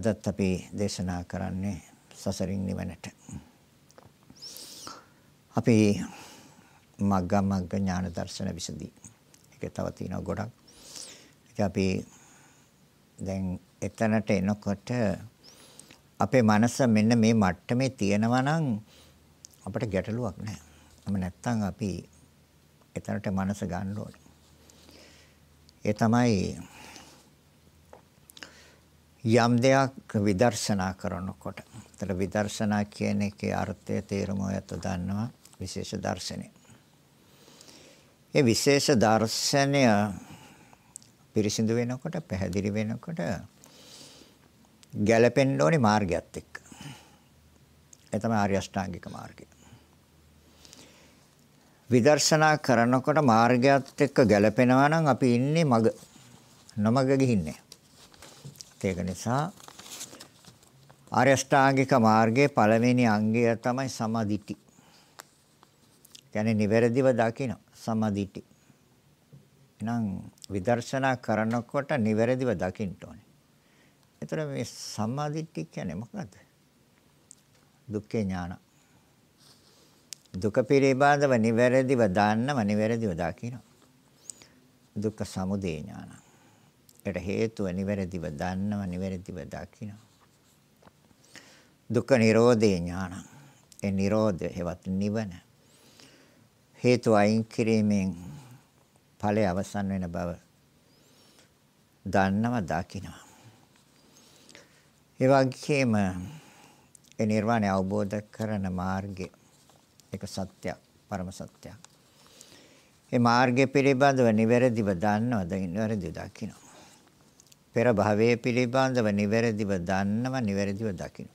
අදත් අපි දේශනා කරන්නේ සසරින් නිවනට. අපි මග්ගමග්ග ඥාන දර්ශන විසදී. ඒක තව තියෙනවා ගොඩක්. ඒක අපි දැන් එතනට එනකොට අපේ මනස මෙන්න මේ මට්ටමේ තියෙනවා නම් අපට ගැටලුවක් නැහැ. එම නැත්තම් අපි එතනට මනස ගන්න ඕනේ. ඒ තමයි යම් දෙයක් විදර්ශනා කරනකොට එතන විදර්ශනා කියන එකේ අර්ථය තේරුම ඔයත් දන්නවා විශේෂ දර්ශනය. ඒ විශේෂ දර්ශනය පිරිසිදු වෙනකොට පැහැදිලි වෙනකොට ගැලපෙන්න ඕනේ මාර්ගයත් එක්ක. ඒ තමයි ආර්ය අෂ්ටාංගික මාර්ගය. විදර්ශනා කරනකොට මාර්ගයත් එක්ක ගැලපෙනවා නම් අපි ඉන්නේ මග නොමග ගිහින්නේ. ඒක නිසා ආර්ය අෂ්ටාංගික මාර්ගයේ පළවෙනි අංගය තමයි සමාධිටි. කියන්නේ නිවැරදිව දකින සමාධිටි. එහෙනම් විදර්ශනා කරනකොට නිවැරදිව දකින්න ඕනේ. ඒතර මේ සමාධිටි කියන්නේ මොකද්ද? දුක්ඛ ඥාන. දුක පිළිබඳව නිවැරදිව දන්නව නිවැරදිව දකිනවා. දුක්ඛ සමුදය ඥාන. ඒකට හේතුව නිවැරදිව දන්නව නිවැරදිව දකින්න දුක්ඛ නිරෝධේ ඥානං ඒ නිරෝධය හෙවත් නිවන හේතු අයින් කිරීමෙන් ඵලය අවසන් වෙන බව දන්නව දකින්න ඒ වගේම ඒ නිර්වාණය අවබෝධ කරන මාර්ගය ඒක සත්‍යයක් පරම සත්‍යයක් ඒ මාර්ගය පිළිබඳව නිවැරදිව දන්නවද නිවැරදිව දකින්න පෙර භවයේ පිළිබඳව නිවැරදිව දන්නව නිවැරදිව දකින්න.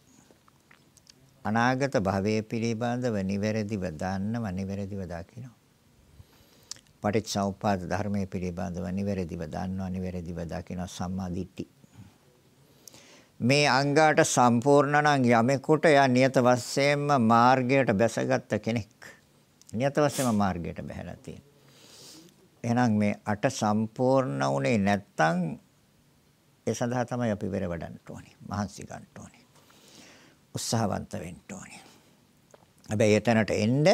අනාගත භවයේ පිළිබඳව නිවැරදිව දන්නව නිවැරදිව දකින්න. පටිච්චසමුප්පාද ධර්මයේ පිළිබඳව නිවැරදිව දන්නවා නිවැරදිව දකින්න සම්මා දිට්ඨි. මේ අංගාට සම්පූර්ණ නම් යමෙකුට යා නියත වශයෙන්ම මාර්ගයට බැසගත් කෙනෙක්. නියත වශයෙන්ම මාර්ගයට බැහැලා තියෙනවා. එහෙනම් මේ අට සම්පූර්ණ වුණේ නැත්තම් ඒ සඳහා තමයි අපි වෙර වඩන්න ඕනේ. මහන්සි ගන්න ඕනේ. උත්සාහවන්ත වෙන්න ඕනේ. හැබැයි එතනට එන්න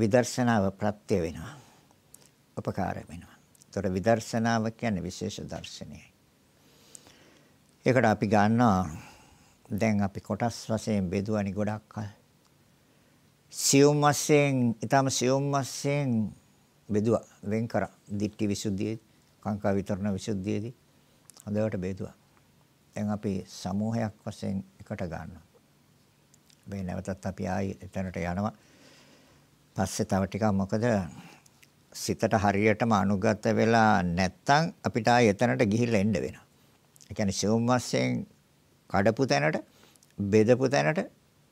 විදර්ශනාව ප්‍රත්‍ය වෙනවා. උපකාර වෙනවා. ඒතර විදර්ශනාව කියන්නේ විශේෂ දර්ශනයයි. ඒකට අපි ගන්නවා දැන් අපි කොටස් වශයෙන් බෙදුවනි ගොඩක් කල්. සියුම් වශයෙන්, ඊටම සියුම් වශයෙන් බෙදුවා වෙන් කරා. දිට්ඨි විසුද්ධියේ, කාංකා විතරණ විසුද්ධියේදී හොඳට බෙදුවා. දැන් අපි සමූහයක් වශයෙන් එකට ගන්නවා. මේ නැවතත් අපි ආයි එතනට යනවා. පස්සේ තව ටිකක් මොකද සිතට හරියටම අනුගත වෙලා නැත්තම් අපිට ආයි එතනට ගිහිල්ලා එන්න වෙනවා. ඒ කියන්නේ සිවුම් වශයෙන් කඩපු තැනට බෙදපු තැනට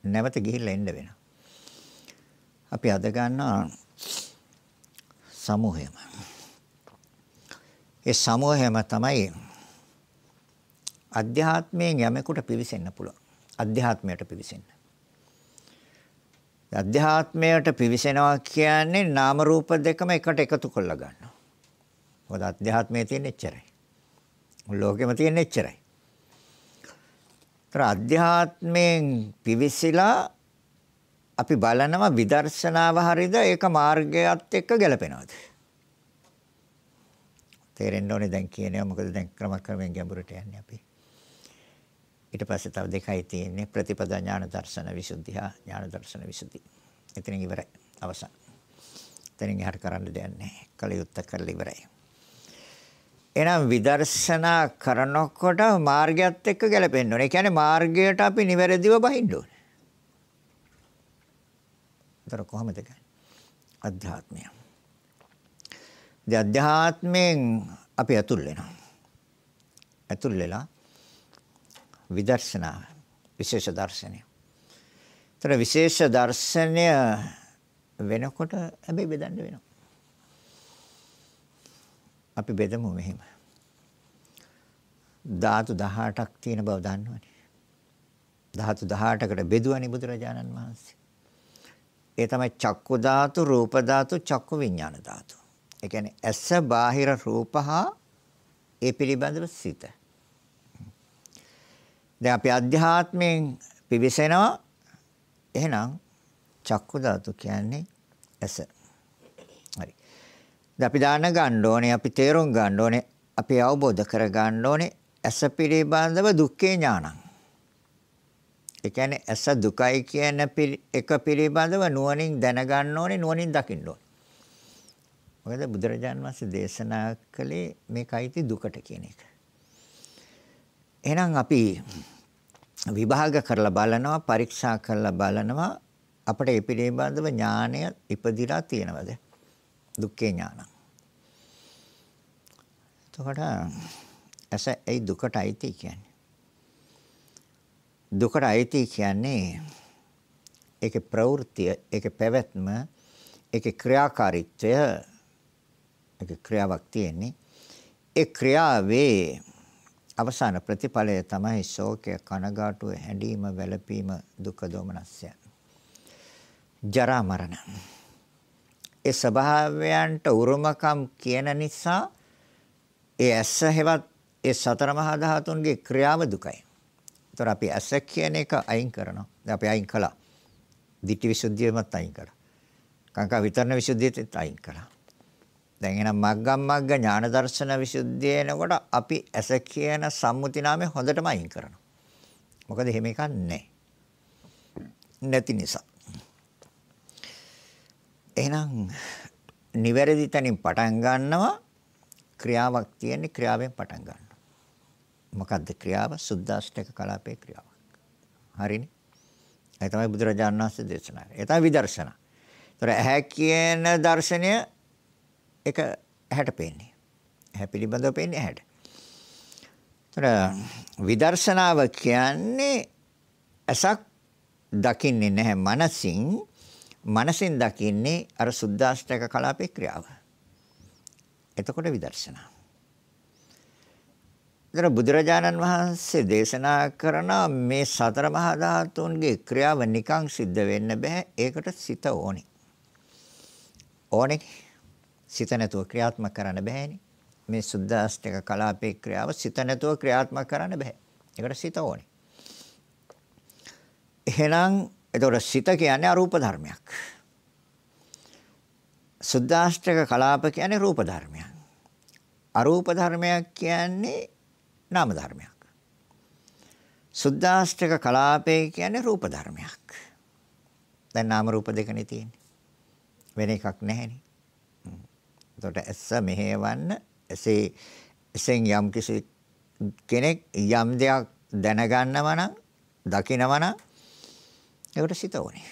නැවත ගිහිල්ලා එන්න වෙනවා. අපි අද ගන්නවා සමූහයම. ඒ සමූහයම තමයි අධ්‍යාත්මයෙන් යමෙකුට පිවිසෙන්න පුළුවන්. අධ්‍යාත්මයට පිවිසෙන්න. අධ්‍යාත්මයට පිවිසෙනවා කියන්නේ නාම රූප දෙකම එකට එකතු කරලා ගන්නවා. මොකද අධ්‍යාත්මයේ තියෙන එච්චරයි. ලෝකෙම තියෙන එච්චරයි. ඒතර අධ්‍යාත්මයෙන් පිවිසිලා අපි බලනවා විදර්ශනාව හරියද ඒක මාර්ගයත් එක්ක ගැලපෙනවද? තේරෙන්න ඕනේ දැන් කියනවා මොකද දැන් ක්‍රමක්‍රමයෙන් ගැඹුරට යන්නේ අපි. ඊට පස්සේ තව දෙකයි තියෙන්නේ ප්‍රතිපදා ඥාන දර්ශන විසුද්ධි හා ඥාන දර්ශන විසුද්ධි. එතනින් ඉවරයි අවසන්. එතනින් එහාට කරන්න දෙයක් නැහැ. කලියුත්ත කරලා ඉවරයි. එහෙනම් විදර්ශනා කරනකොට මාර්ගයත් එක්ක ගැලපෙන්න ඕනේ. ඒ කියන්නේ මාර්ගයට අපි නිවැරදිව බහින්න ඕනේ. ඒතර කොහොමද කියන්නේ? අධ්‍යාත්මය. ඒ අධ්‍යාත්මයෙන් අපි ඇතුල් වෙනවා. ඇතුල් වෙලා විදර්ශනා විශේෂ දර්ශනය. ඒතර විශේෂ දර්ශනය වෙනකොට හැබැයි බෙදන්න වෙනවා. අපි බෙදමු මෙහෙම. ධාතු 18ක් තියෙන බව දන්නවනේ. ධාතු 18කට බෙදුවනේ බුදුරජාණන් වහන්සේ. ඒ තමයි චක්කු ධාතු, රූප ධාතු, චක්කු විඥාන ධාතු. ඒ කියන්නේ ඇස බාහිර රූපහා ඒ පිළිබඳව සිත. දැන් අපි අධ්‍යාත්මයෙන් පිවිසෙනවා. එහෙනම් චක්කු ධාතු කියන්නේ ඇස. හරි. දැන් අපි දාන ගන්න ඕනේ, අපි තේරුම් ගන්න ඕනේ, අපි අවබෝධ කර ගන්න ඕනේ ඇස පිළිබඳව දුක්ඛේ ඥානං. ඒ කියන්නේ ඇස දුකයි කියන එක පිළිබඳව නුවණින් දැනගන්න ඕනේ නුවණින් දකින්න ඕනේ. මොකද බුදුරජාන් වහන්සේ දේශනා කළේ මේකයිති දුකට කියන එක. එහෙනම් අපි විභාග කරලා බලනවා පරීක්ෂා කරලා බලනවා අපිට ඒ පිළිබඳව ඥානය ඉපදිලා තියෙනවද දුක්ඛේ ඥානං එතකොට ඇස ඒ දුකට අයිති කියන්නේ දුකට අයිති කියන්නේ ඒකේ ප්‍රවෘත්තිය ඒකේ පැවැත්ම ඒකේ ක්‍රියාකාරීත්වය ඒකේ ක්‍රියාවක් තියෙන්නේ ඒ ක්‍රියාවේ අවසාන ප්‍රතිඵලය තමයි ශෝකය, කනගාටුව, හැඬීම, වැළපීම, දුක, දෝමනස්ය. ජරා මරණ. ඒ ස්වභාවයන්ට උරුමකම් කියන නිසා ඒ ඇස හෙවත් ඒ සතර මහා ධාතුන්ගේ ක්‍රියාව දුකයි. ඒතර අපි ඇස කියන එක අයින් කරනවා. දැන් අපි අයින් කළා. ditthi visuddhiyමත් අයින් කළා. කාංකා විතරණ විසුද්ධියත් අයින් කළා. දැන් එහෙනම් මග්ගම් මග්ග ඥාන දර්ශන විසුද්ධිය එනකොට අපි ඇස කියන සම්මුති නාමය හොඳටම අයින් කරනවා. මොකද එහෙම එකක් නැහැ. නැති නිසා. එහෙනම් නිවැරදි තැනින් පටන් ගන්නවා ක්‍රියාවක් තියෙන ක්‍රියාවෙන් පටන් ගන්නවා. මොකද්ද ක්‍රියාව? සුද්දාෂ්ටක කලාපේ ක්‍රියාවක්. හරිනේ. ඒ තමයි බුදුරජාණන් වහන්සේ දේශනා කරේ. ඒ තමයි විදර්ශනා. ඒතර ඇහැ කියන දර්ශනය ඒක ඇහැට පේන්නේ. ඇහැ පිළිබඳව පේන්නේ ඇහැට. ඒතර විදර්ශනාව කියන්නේ ඇසක් දකින්නේ නැහැ මනසින් මනසින් දකින්නේ අර සුද්දාෂ්ටක කලාපේ ක්‍රියාව. එතකොට විදර්ශනාව. දර බුදුරජාණන් වහන්සේ දේශනා කරන මේ සතර මහා ධාතුන්ගේ ක්‍රියාව නිකං සිද්ධ වෙන්න බෑ ඒකට සිත ඕනේ ඕනේ සිත නැතුව ක්‍රියාත්මක කරන්න බෑනේ. මේ සුද්දාස්තික කලාපේ ක්‍රියාව සිත නැතුව ක්‍රියාත්මක කරන්න බෑ. ඒකට සිත ඕනේ. එහෙනම් එතකොට සිත කියන්නේ අරූප ධර්මයක්. සුද්දාස්තික කලාප කියන්නේ රූප ධර්මයක්. අරූප ධර්මයක් කියන්නේ නාම ධර්මයක්. සුද්දාස්ඨක කලාපය කියන්නේ රූප ධර්මයක්. දැන් නාම රූප දෙකනේ තියෙන්නේ. වෙන එකක් නැහැනේ. එතකොට ඇස මෙහෙවන්න එසේ එසෙන් යම් කිසි කෙනෙක් යම් දෙයක් දැනගන්නවා නම් දකිනවා නම් ඒකට සිත ඕනේ.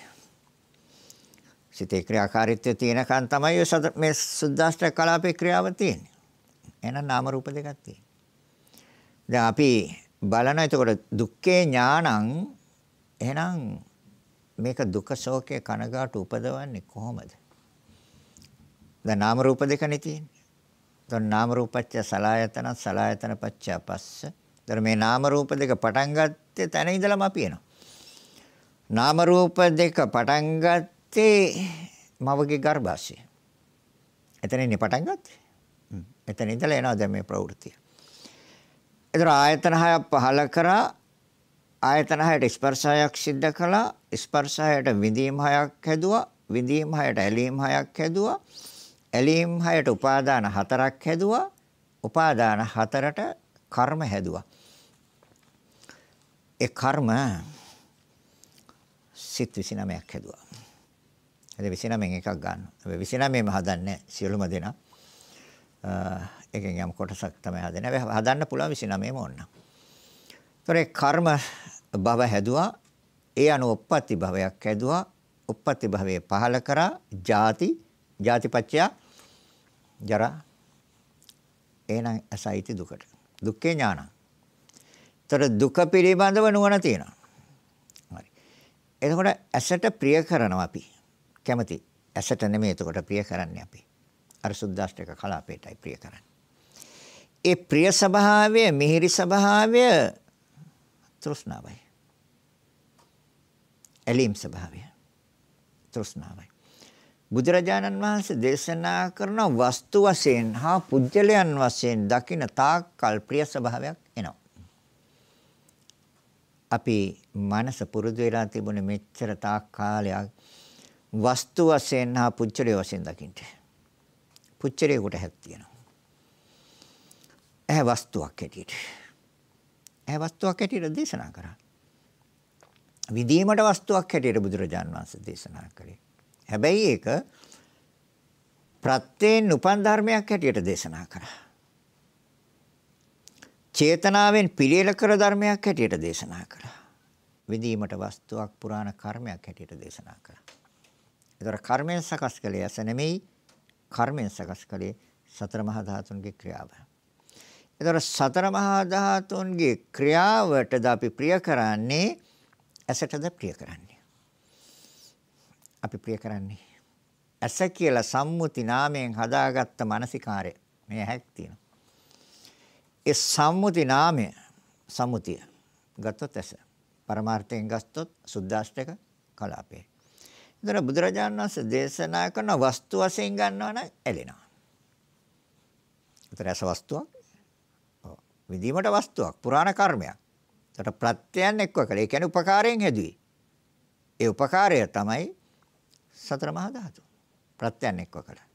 සිතේ ක්‍රියාකාරීත්වය තියෙනකන් තමයි මේ සුද්දාෂ්ට කලාපේ ක්‍රියාව තියෙන්නේ. එහෙනම් නාම රූප දෙකක් තියෙනවා. දැන් අපි බලන එතකොට දුක්ඛේ ඥානං එහෙනම් මේක දුක ශෝකේ කනගාට උපදවන්නේ කොහොමද? දැන් නාම රූප දෙකනේ තියෙන්නේ. දැන් නාම රූපච්ච සලායතන සලායතන පච්ච පස්ස. දැන් මේ නාම රූප දෙක පටන් ගත්තේ තැන ඉඳලම අපි එනවා. නාම රූප දෙක පටන් ගත්තේ මවගේ ගර්භාෂය. එතනින් පටන් ගත්තේ. එතන ඉඳලා එනවා දැන් මේ ප්‍රවෘත්තිය. ඒතර ආයතන හයක් පහල කරා ආයතන හයට ස්පර්ශයක් සිද්ධ කළා ස්පර්ශයට විඳීම් හයක් හැදුවා විඳීම් හයට ඇලීම් හයක් හැදුවා ඇලීම් හයට උපාදාන හතරක් හැදුවා. උපාදාන හතරට කර්ම හැදුවා. ඒ කර්ම සිත් 29ක් හැදුවා. එද 29න් එකක් ගන්න. හැබැයි 29ම හදන්නේ සියලුම දෙනා. එකෙන් යම් කොටසක් තමයි හදන්නේ. හැබැයි හදන්න පුළුවන් 29ම ඕන. ඒතර කර්ම භව හැදුවා. ඒ අනුව uppatti භවයක් හැදුවා. uppatti භවයේ පහල කරා ಜಾති ಜಾතිපච්චයා ජරා එහෙනම් ඇසයිති දුකට. දුක්ඛේ ඥානං. ඒතර දුක පිළිබඳව නුවණ තියෙනවා. හරි. එතකොට ඇසට ප්‍රිය කරනවා අපි. කැමති. ඇසට නෙමෙයි එතකොට ප්‍රිය කරන්නේ අපි. අර සුද්දාෂ්ටක කලාපේටයි ප්‍රිය කරන්නේ. ඒ ප්‍රිය ස්වභාවය, මිහිරි ස්වභාවය තෘෂ්ණාවයි. එලීම් ස්වභාවය. තෘෂ්ණාවයි. බුදුරජාණන් වහන්සේ දේශනා කරන වස්තු වශයෙන් හා පුජ්‍යලයන් වශයෙන් දකින තාක්කල් ප්‍රිය ස්වභාවයක් එනවා. අපි මනස පුරුදු වෙලා තිබුණ මෙච්චර තාක් කාලයක් වස්තු වශයෙන් හා පුජ්‍යලය වශයෙන් දකින්න. පුජ්‍යලයේ කොට හැක් තියෙනවා. ඇහැ වස්තුවක් හැටියට. ඇහැ වස්තුවක් හැටියට දේශනා කරා. විදීමට වස්තුවක් හැටියට බුදුරජාණන් වහන්සේ දේශනා කළේ. හැබැයි ඒක ප්‍රත්‍යයෙන් උපන් ධර්මයක් හැටියට දේශනා කරා. චේතනාවෙන් පිළියෙල කර ධර්මයක් හැටියට දේශනා කරා. විඳීමට වස්තුවක් පුරාණ කර්මයක් හැටියට දේශනා කරා. ඒතර කර්මෙන් සකස් කළේ ඇස නෙමෙයි කර්මෙන් සකස් කළේ සතර මහා ධාතුන්ගේ ක්‍රියාව. ඒතර සතර මහා ධාතුන්ගේ ක්‍රියාවටද අපි ප්‍රිය කරන්නේ ඇසටද ප්‍රිය කරන්නේ. අපි ප්‍රිය කරන්නේ. ඇස කියලා සම්මුති නාමයෙන් හදාගත්ත මානසිකාරය මේ ඇහක් තියෙනවා. ඒ සම්මුති නාමය සම්මුතිය ගත්තොත් ඇස. පරමාර්ථයෙන් ගත්තොත් සුද්දාෂ්ටක කලාපේ. ඉතන බුදුරජාණන් වහන්සේ දේශනා කරන වස්තු වශයෙන් ගන්නවා නම් ඇලෙනවා. ඉතන ඇස වස්තුවක්. ඔව්. විඳීමට වස්තුවක්, පුරාණ කර්මයක්. ඒකට ප්‍රත්‍යයන් එක්ක කළේ. ඒ කියන්නේ උපකාරයෙන් හැදුවේ. ඒ උපකාරය තමයි සතර මහා ධාතු. ප්‍රත්‍යයන් එක්ව කළා.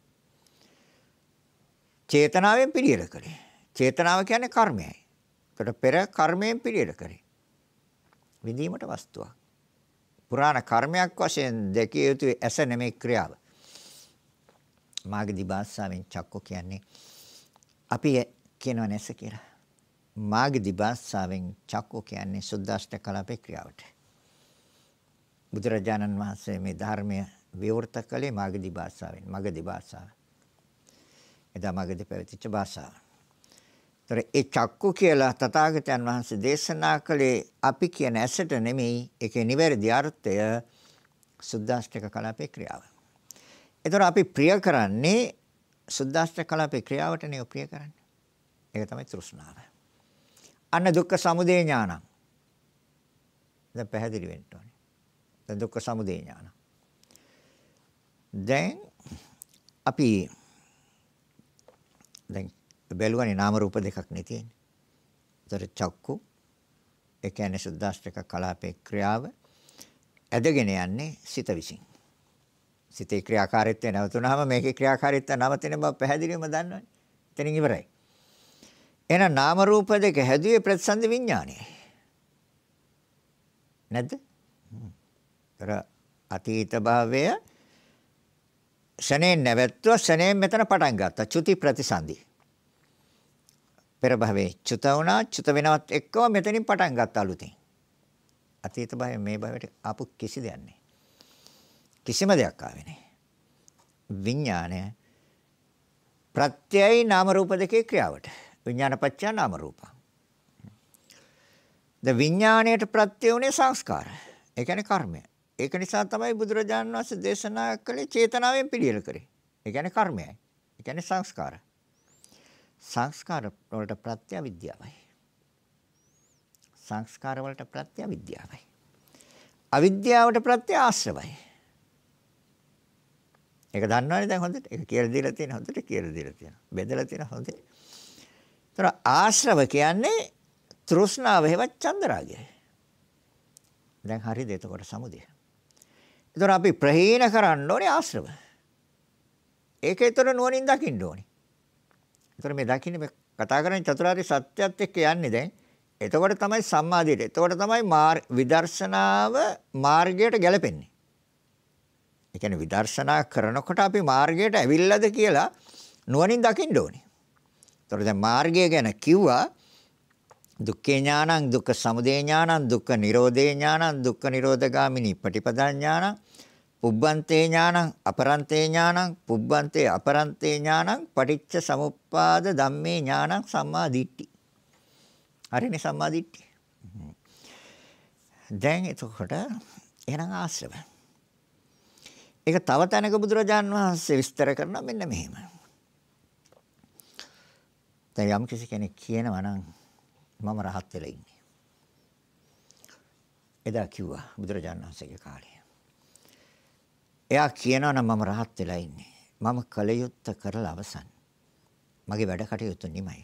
චේතනාවෙන් පිළියෙල කළේ. චේතනාව කියන්නේ කර්මයයි. ඒකට පෙර කර්මයෙන් පිළියෙල කරේ. විඳීමට වස්තුවක්. පුරාණ කර්මයක් වශයෙන් දැකිය යුතු ඇස නෙමේ ක්‍රියාව. මාගේ දිබාස්සාවෙන් චක්ක කියන්නේ අපි කියනව නැස කියලා. මාගේ දිබාස්සාවෙන් චක්ක කියන්නේ සුද්දාෂ්ට කලාපේ ක්‍රියාවට. බුදුරජාණන් වහන්සේ මේ ධර්මයේ විවෘත කළේ මාගදී භාෂාවෙන්. මගදී භාෂාව. එදා මගදී පැවතිච්ච භාෂාව. ඒතර ඒ චක්කු කියලා තථාගතයන් වහන්සේ දේශනා කළේ අපි කියන ඇසට නෙමෙයි. ඒකේ නිවැරදි අර්ථය සුද්දාෂ්ටක කලාපේ ක්‍රියාව. ඒතර අපි ප්‍රිය කරන්නේ සුද්දාෂ්ටක කලාපේ ක්‍රියාවට නේ ප්‍රිය කරන්නේ. ඒක තමයි තෘෂ්ණාව. අන්න දුක්ඛ සමුදය ඥානං. දැන් පැහැදිලි වෙන්න ඕනේ. දැන් දුක්ඛ සමුදය ඥානං. දැන් අපි දැන් බැලුවනේ නාම රූප දෙකක් නේ තියෙන්නේ. ඒතර චක්කු ඒ කියන්නේ සුද්දාස්ත්‍රික කලාපේ ක්‍රියාව ඇදගෙන යන්නේ සිත විසින්. සිතේ ක්‍රියාකාරීත්වය නැවතුනහම මේකේ ක්‍රියාකාරීත්වය නවතින බව පැහැදිලිවම දන්නවනේ. එතනින් ඉවරයි. එහෙනම් නාම රූප දෙක හැදුවේ ප්‍රතිසන්ද විඥානය. නැද්ද? අර අතීත භාවය ෂණයෙන් නැවැත්තුවා ෂණයෙන් මෙතන පටන් ගත්තා. චුති ප්‍රතිසන්දි. පෙර භවයේ චුත වුණා චුත වෙනවත් එක්කම මෙතනින් පටන් ගත්තා අලුතින්. අතීත භවයේ මේ භවයට ආපු කිසි දෙයක් නැහැ. කිසිම දෙයක් ආවේ නැහැ. විඥාණය ප්‍රත්‍යයයි නාම රූප දෙකේ ක්‍රියාවට. විඥානපච්චා නාම රූපං. ද විඥාණයට ප්‍රත්‍ය වුණේ සංස්කාර. ඒ කියන්නේ කර්මය. ඒක නිසා තමයි බුදුරජාණන් වහන්සේ දේශනා කළේ චේතනාවෙන් පිළියෙල කරේ. ඒ කියන්නේ කර්මයයි. ඒ කියන්නේ සංස්කාර. සංස්කාර වලට ප්‍රත්‍ය විද්‍යාවයි. සංස්කාර වලට ප්‍රත්‍ය විද්‍යාවයි. අවිද්‍යාවට ප්‍රත්‍ය ආශ්‍රවයි. ඒක දන්නවනේ දැන් හොඳට. ඒක කියලා දීලා තියෙන හොඳට කියලා දීලා තියෙනවා. බෙදලා තියෙන හොඳට. ඒතර ආශ්‍රව කියන්නේ තෘෂ්ණාව හේවත් චන්දරාගය. දැන් හරිද? එතකොට සමුදය. ඒතර අපි ප්‍රහීන කරන්න ඕනේ ආශ්‍රව. ඒක ඒතර නුවණින් දකින්න ඕනේ. ඒතර මේ දකින්නේ මේ කතා කරන්නේ චතුරාර්ය සත්‍යයත් එක්ක යන්නේ දැන්. එතකොට තමයි සම්මාදිට. එතකොට තමයි විදර්ශනාව මාර්ගයට ගැලපෙන්නේ. ඒ කියන්නේ විදර්ශනා කරනකොට අපි මාර්ගයට ඇවිල්ලාද කියලා නුවණින් දකින්න ඕනේ. ඒතර දැන් මාර්ගය ගැන කිව්වා දුක්ඛේ ඥානං දුක්ඛ සමුදය ඥානං දුක්ඛ නිරෝධේ ඥානං දුක්ඛ නිරෝධගාමිනී පටිපදා ඥානං පුබ්බන්තේ ඥානං අපරන්තේ ඥානං පුබ්බන්තේ අපරන්තේ ඥානං පටිච්ච සමුප්පාද ධම්මේ ඥානං සම්මා දිට්ඨි හරිනේ සම්මා දිට්ඨි දැන් එතකොට එහෙනම් ආශ්‍රව ඒක තව තැනක බුදුරජාන් වහන්සේ විස්තර කරනවා මෙන්න මෙහෙම දැන් යම් කෙනෙක් කියනවා නම් මම රහත් වෙලා ඉන්නේ. එදා කිව්වා බුදුරජාණන් වහන්සේගේ කාලේ. එයා කියනවා නම් මම රහත් වෙලා ඉන්නේ. මම කලයුත්ත කරලා අවසන්. මගේ වැඩ කටයුතු නිමයි.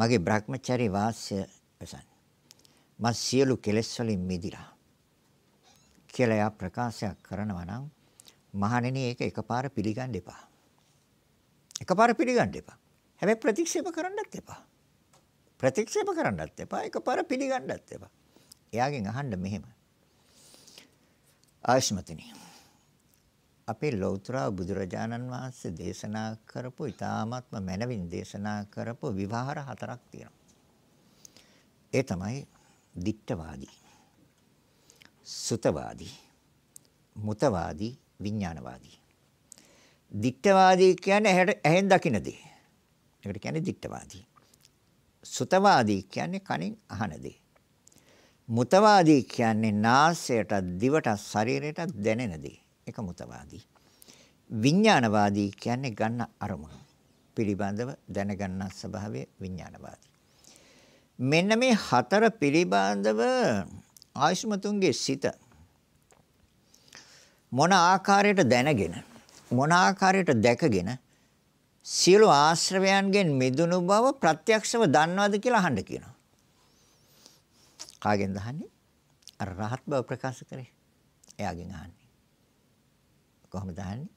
මගේ Brahmachari වාසය අවසන්. මම සියලු කෙලෙස් වලින් මිදිලා. කියලා එයා ප්‍රකාශයක් කරනවා නම් මහණෙනි ඒක එකපාර පිළිගන්න එපා. එකපාර පිළිගන්න එපා. හැබැයි ප්‍රතික්ෂේප කරන්නත් එපා. ප්‍රතික්ෂේප කරන්නත් එපා. එකපාර පිළිගන්නත් එපා. එයාගෙන් අහන්න මෙහෙම. ආශ්මතිනි. අපේ ලෞතර බුදුරජාණන් වහන්සේ දේශනා කරපු ඊ타ත්ම මනවින් දේශනා කරපු විවහාර හතරක් තියෙනවා. ඒ තමයි දික්ඨවාදී. සුතවාදී. මුතවාදී, විඥානවාදී. දික්ඨවාදී කියන්නේ ඇහෙන් දකින දේ. ඒකට කියන්නේ දික්ඨවාදී. සුතවාදී කියන්නේ කනින් අහන දේ. මුතවාදී කියන්නේ නාසයට, දිවට, ශරීරයට දැනෙන දේ. ඒක මුතවාදී. විඥානවාදී කියන්නේ ගන්න අරමුණ. පිළිබඳව දැනගන්නා ස්වභාවය විඥානවාදී. මෙන්න මේ හතර පිළිබඳව ආයුෂ්මතුන්ගේ සිත මොන ආකාරයට දැනගෙන මොන ආකාරයට දැකගෙන සියලු ආශ්‍රවයන්ගෙන් මිදුණු බව ප්‍රත්‍යක්ෂව දන්නවද කියලා අහන්න කියනවා. කාගෙන්ද අහන්නේ? අර රහත් බව ප්‍රකාශ කරේ. එයාගෙන් අහන්නේ. කොහොමද අහන්නේ?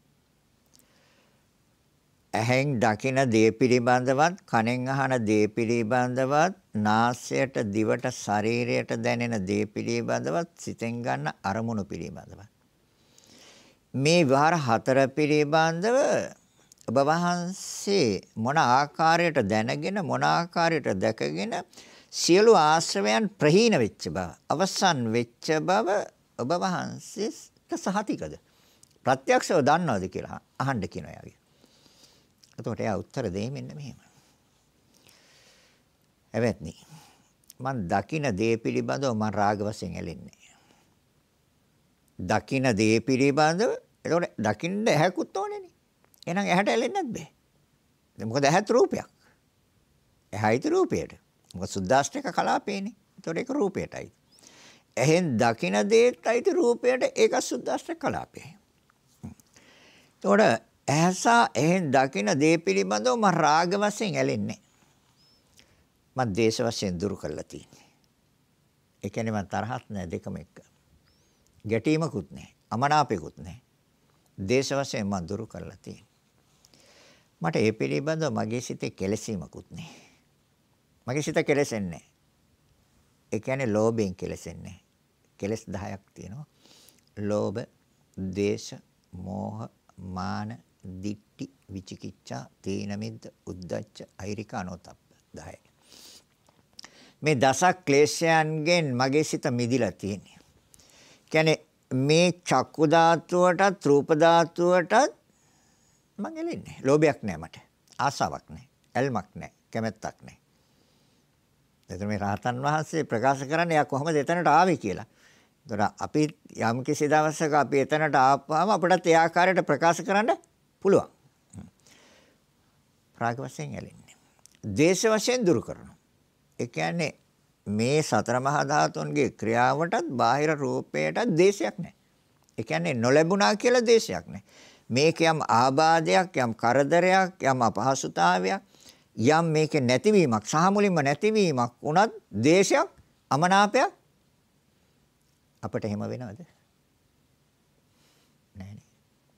ඇහෙන් දකින දේ පිළිබඳවත් කනෙන් අහන දේ පිළිබඳවත් නාසයට දිවට ශරීරයට දැනෙන දේ පිළිබඳවත් සිතෙන් ගන්න අරමුණු පිළිබඳවත් මේ විහාර හතර පිළිබඳව ඔබ වහන්සේ මොන ආකාරයට දැනගෙන මොන ආකාරයට දැකගෙන සියලු ආශ්‍රවයන් ප්‍රහීන වෙච්ච බව අවසන් වෙච්ච බව ඔබ වහන්සේට සහතිකද ප්‍රත්‍යක්ෂව දන්නවද කියලා අහන්න කියන අයගේ. එතකොට එයා උත්තර දෙයි මෙන්න මෙහෙම. එවත්නි මං දකින දේ පිළිබඳව මං රාග වශයෙන් ඇලෙන්නේ. දකින දේ පිළිබඳව එතකොට දකින්න ඇහැකුත් ඕනේනේ. එහෙනම් ඇහැට ඇලෙන්නත් බෑ. දැන් මොකද ඇහත් රූපයක්. ඇහැයිති රූපයට. මොකද සුද්දාෂ්ටක කලාපේනේ. ඒතකොට ඒක රූපයටයි. ඇහෙන් දකින දේට අයිති රූපයට ඒක සුද්දාෂ්ටක කලාපේ. ඒතකොට ඇහසා ඇහෙන් දකින දේ පිළිබඳව මම රාග වශයෙන් ඇලෙන්නේ. මම දේශ වශයෙන් දුරු කරලා තියෙන්නේ. ඒ කියන්නේ මම තරහක් නැහැ දෙකම එක. ගැටීමකුත් නැහැ. අමනාපෙකුත් නැහැ. දේශ වශයෙන් මම දුරු කරලා තියෙන්නේ. මට ඒ පිළිබඳව මගේ සිතේ කෙලසීමකුත් නෑ. මගේ සිත කෙලසෙන්නේ නෑ. ඒ කියන්නේ ලෝභයෙන් කෙලසෙන්නේ නෑ. කෙලස් 10ක් තියෙනවා. ලෝභ, ද්වේෂ, මෝහ, මාන, දික්ටි, විචිකිච්ඡා, තීනමිද්ධ, උද්ධච්ච, අහිරික, අනෝතප්ප 10යි. මේ දස ක්ලේශයන්ගෙන් මගේ සිත මිදිලා තියෙන්නේ. කියන්නේ මේ චක්කු ධාතුවටත් රූප ධාතුවටත් මං එලෙන්නේ. ලෝභයක් නෑ මට. ආසාවක් නෑ. ඇල්මක් නෑ. කැමැත්තක් නෑ. එතන මේ රහතන් වහන්සේ ප්‍රකාශ කරන්නේ එයා කොහොමද එතනට ආවේ කියලා. එතන අපි යම් කිසි දවසක අපි එතනට ආපුවාම අපිටත් ඒ ආකාරයට ප්‍රකාශ කරන්න පුළුවන්. රාග වශයෙන් ඇලෙන්නේ. දේශ වශයෙන් දුරු කරනවා. ඒ කියන්නේ මේ සතර මහා ධාතුන්ගේ ක්‍රියාවටත් බාහිර රූපයටත් දේශයක් නැහැ. ඒ කියන්නේ නොලැබුණා කියලා දේශයක් නැහැ. මේක යම් ආබාධයක් යම් කරදරයක් යම් අපහසුතාවයක් යම් මේකේ නැතිවීමක් සහ මුලින්ම නැතිවීමක් වුණත් දේශයක් අමනාපයක් අපට එහෙම වෙනවද නෑනේ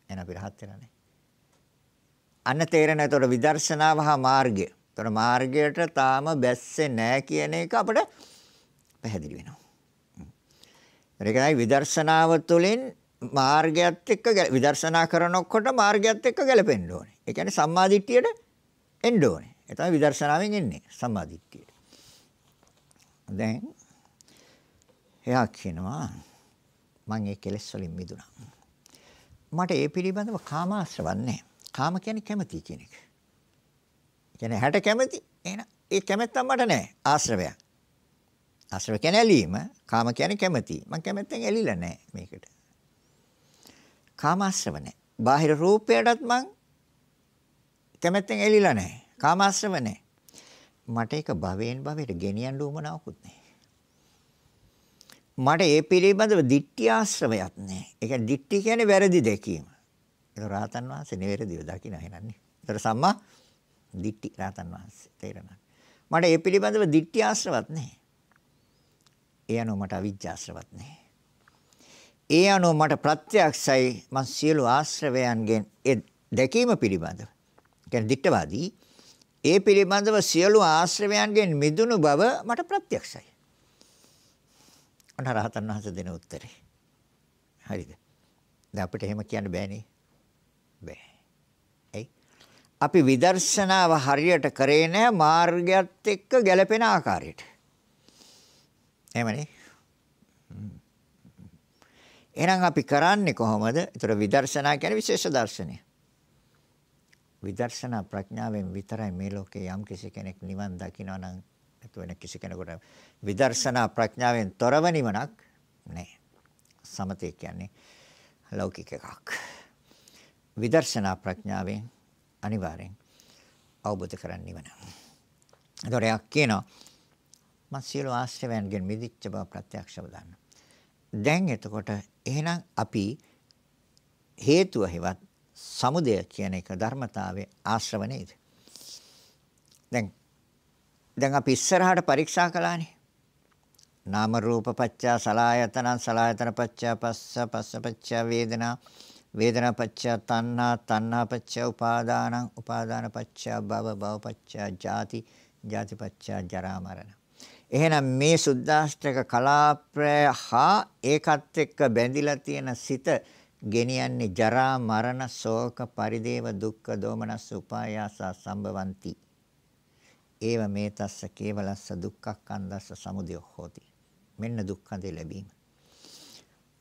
එහෙනම් අපි rahat වෙලා නෑ අන්න තේරෙන ඒතකොට විදර්ශනාව හා මාර්ගය ඒතකොට මාර්ගයට තාම බැස්සේ නෑ කියන එක අපට පැහැදිලි වෙනවා ඒකයි විදර්ශනාව තුළින් මාර්ගයත් එක්ක විදර්ශනා කරනකොට මාර්ගයත් එක්ක ගැලපෙන්න ඕනේ. ඒ කියන්නේ සම්මාදිට්ඨියට එන්න ඕනේ. ඒ තමයි විදර්ශනාවෙන් එන්නේ සම්මාදිට්ඨියට. දැන් එයා කියනවා මම ඒ කෙලෙස් වලින් මිදුණා. මට ඒ පිළිබඳව කාමාශ්‍රවන් නැහැ. කාම කියන්නේ කැමැති කියන එක. කියන්නේ හැට කැමැති. එහෙනම් ඒ කැමැත්තක් මට නැහැ. ආශ්‍රවයක්. ආශ්‍රව කියන්නේ ඇලීම. කාම කියන්නේ කැමැති. මම කැමැත්තෙන් ඇලිලා නැහැ මේකට. කාමාශ්‍රව නැහැ. බාහිර රූපයටත් මං කැමැත්තෙන් එලිලා නැහැ. කාමාශ්‍රව නැහැ. මට ඒක භවයෙන් භවයට ගෙනියන්න උවමනාවකුත් නැහැ. මට ඒ පිළිබඳව දිට්ඨි ආශ්‍රවයක් නැහැ. ඒ කියන්නේ දිට්ඨි කියන්නේ වැරදි දැකීම. ඒක රාතන් වහන්සේ නිවැරදිව දකින්න හේනන්නේ. ඒතර සම්මා දිට්ඨි රාතන් වහන්සේ තේරෙනවා. මට ඒ පිළිබඳව දිට්ඨි ආශ්‍රවත් නැහැ. ඒ අනුව මට අවිජ්ජාශ්‍රවත් නැහැ. ඒ අනුව මට ප්‍රත්‍යක්ෂයි මං සියලු ආශ්‍රවයන්ගෙන් ඒ දැකීම පිළිබඳව. කියන්නේ දික්ටවාදී ඒ පිළිබඳව සියලු ආශ්‍රවයන්ගෙන් මිදුණු බව මට ප්‍රත්‍යක්ෂයි. අන්න රහතන් වහන්සේ දෙන උත්තරේ. හරිද? දැන් අපිට එහෙම කියන්න බෑනේ. බෑ. ඇයි? අපි විදර්ශනාව හරියට කරේ නැහැ මාර්ගයත් එක්ක ගැලපෙන ආකාරයට. එහෙමනේ. එහෙනම් අපි කරන්නේ කොහොමද? ඒතර විදර්ශනා කියන්නේ විශේෂ දර්ශනය. විදර්ශනා ප්‍රඥාවෙන් විතරයි මේ ලෝකේ යම් කිසි කෙනෙක් නිවන් දකිනවා නම් නැතු වෙන කිසි කෙනෙකුට විදර්ශනා ප්‍රඥාවෙන් තොරව නිවනක් නැහැ. සමතේ කියන්නේ ලෞකික එකක්. විදර්ශනා ප්‍රඥාවෙන් අනිවාර්යෙන් අවබෝධ කරගන්න නිවන. ඒතොර එයක් කියනවා මම සියලු ආශ්‍රවයන්ගෙන් මිදිච්ච බව ප්‍රත්‍යක්ෂව දන්නවා. දැන් එතකොට එහෙනම් අපි හේතුව හෙවත් සමුදය කියන එක ධර්මතාවයේ ආශ්‍රව නේද? දැන් දැන් අපි ඉස්සරහට පරීක්ෂා කළානේ. නාම රූප පත්‍යා සලායතන සලායතන පත්‍යා පස්ස පස්ස පත්‍යා වේදනා වේදනා පත්‍යා තණ්හා තණ්හා පත්‍යා උපාදානං උපාදාන පත්‍යා භව භව පත්‍යා ජාති ජාති පත්‍යා ජරා මරණ එහෙනම් මේ සුද්දාෂ්ටක කලාපය හා ඒකත් එක්ක බැඳිලා තියෙන සිත ගෙනියන්නේ ජරා මරණ ශෝක පරිදේව දුක්ඛ දෝමනස් උපායාස සම්බවಂತಿ. ඒව මේ තස්ස කේවලස්ස දුක්ඛක්ඛන්දස්ස සමුදය හෝති. මෙන්න දුක්ඛඳේ ලැබීම.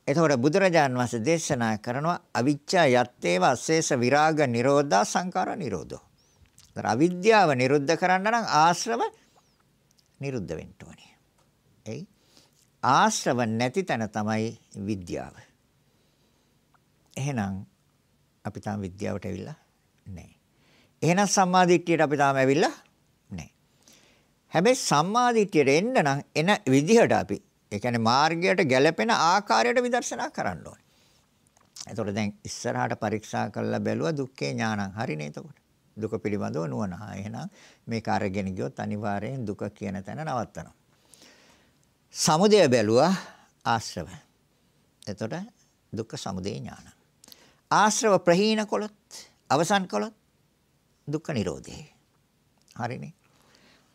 එතකොට බුදුරජාන් වහන්සේ දේශනා කරනවා අවිච්ඡා යත්තේව අශේෂ විරාග නිරෝධා සංඛාර නිරෝධෝ. අවිද්‍යාව නිරුද්ධ කරන්න නම් ආශ්‍රව නිරුද්ධ වෙන්න ඕනේ. එයි ආශ්‍රව නැති තැන තමයි විද්‍යාව. එහෙනම් අපි තාම විද්‍යාවට ඇවිල්ලා නැහැ. එහෙනම් සම්මාදිට්ඨියට අපි තාම ඇවිල්ලා නැහැ. හැබැයි සම්මාදිට්ඨියට එන්න නම් එන විදිහට අපි ඒ කියන්නේ මාර්ගයට ගැලපෙන ආකාරයට විදර්ශනා කරන්න ඕනේ. එතකොට දැන් ඉස්සරහට පරීක්ෂා කරලා බැලුවා දුක්ඛේ ඥානං. හරිනේ එතකොට. දුක පිළිබඳව නුවණ. එහෙනම් මේක අරගෙන ගියොත් අනිවාර්යෙන් දුක කියන තැන නවත්තනවා. සමුදය බැලුවා ආශ්‍රව. එතකොට දුක්ඛ සමුදය ඥාන. ආශ්‍රව ප්‍රහීන කළොත් අවසන් කළොත් දුක්ඛ නිරෝධේ. හරිනේ.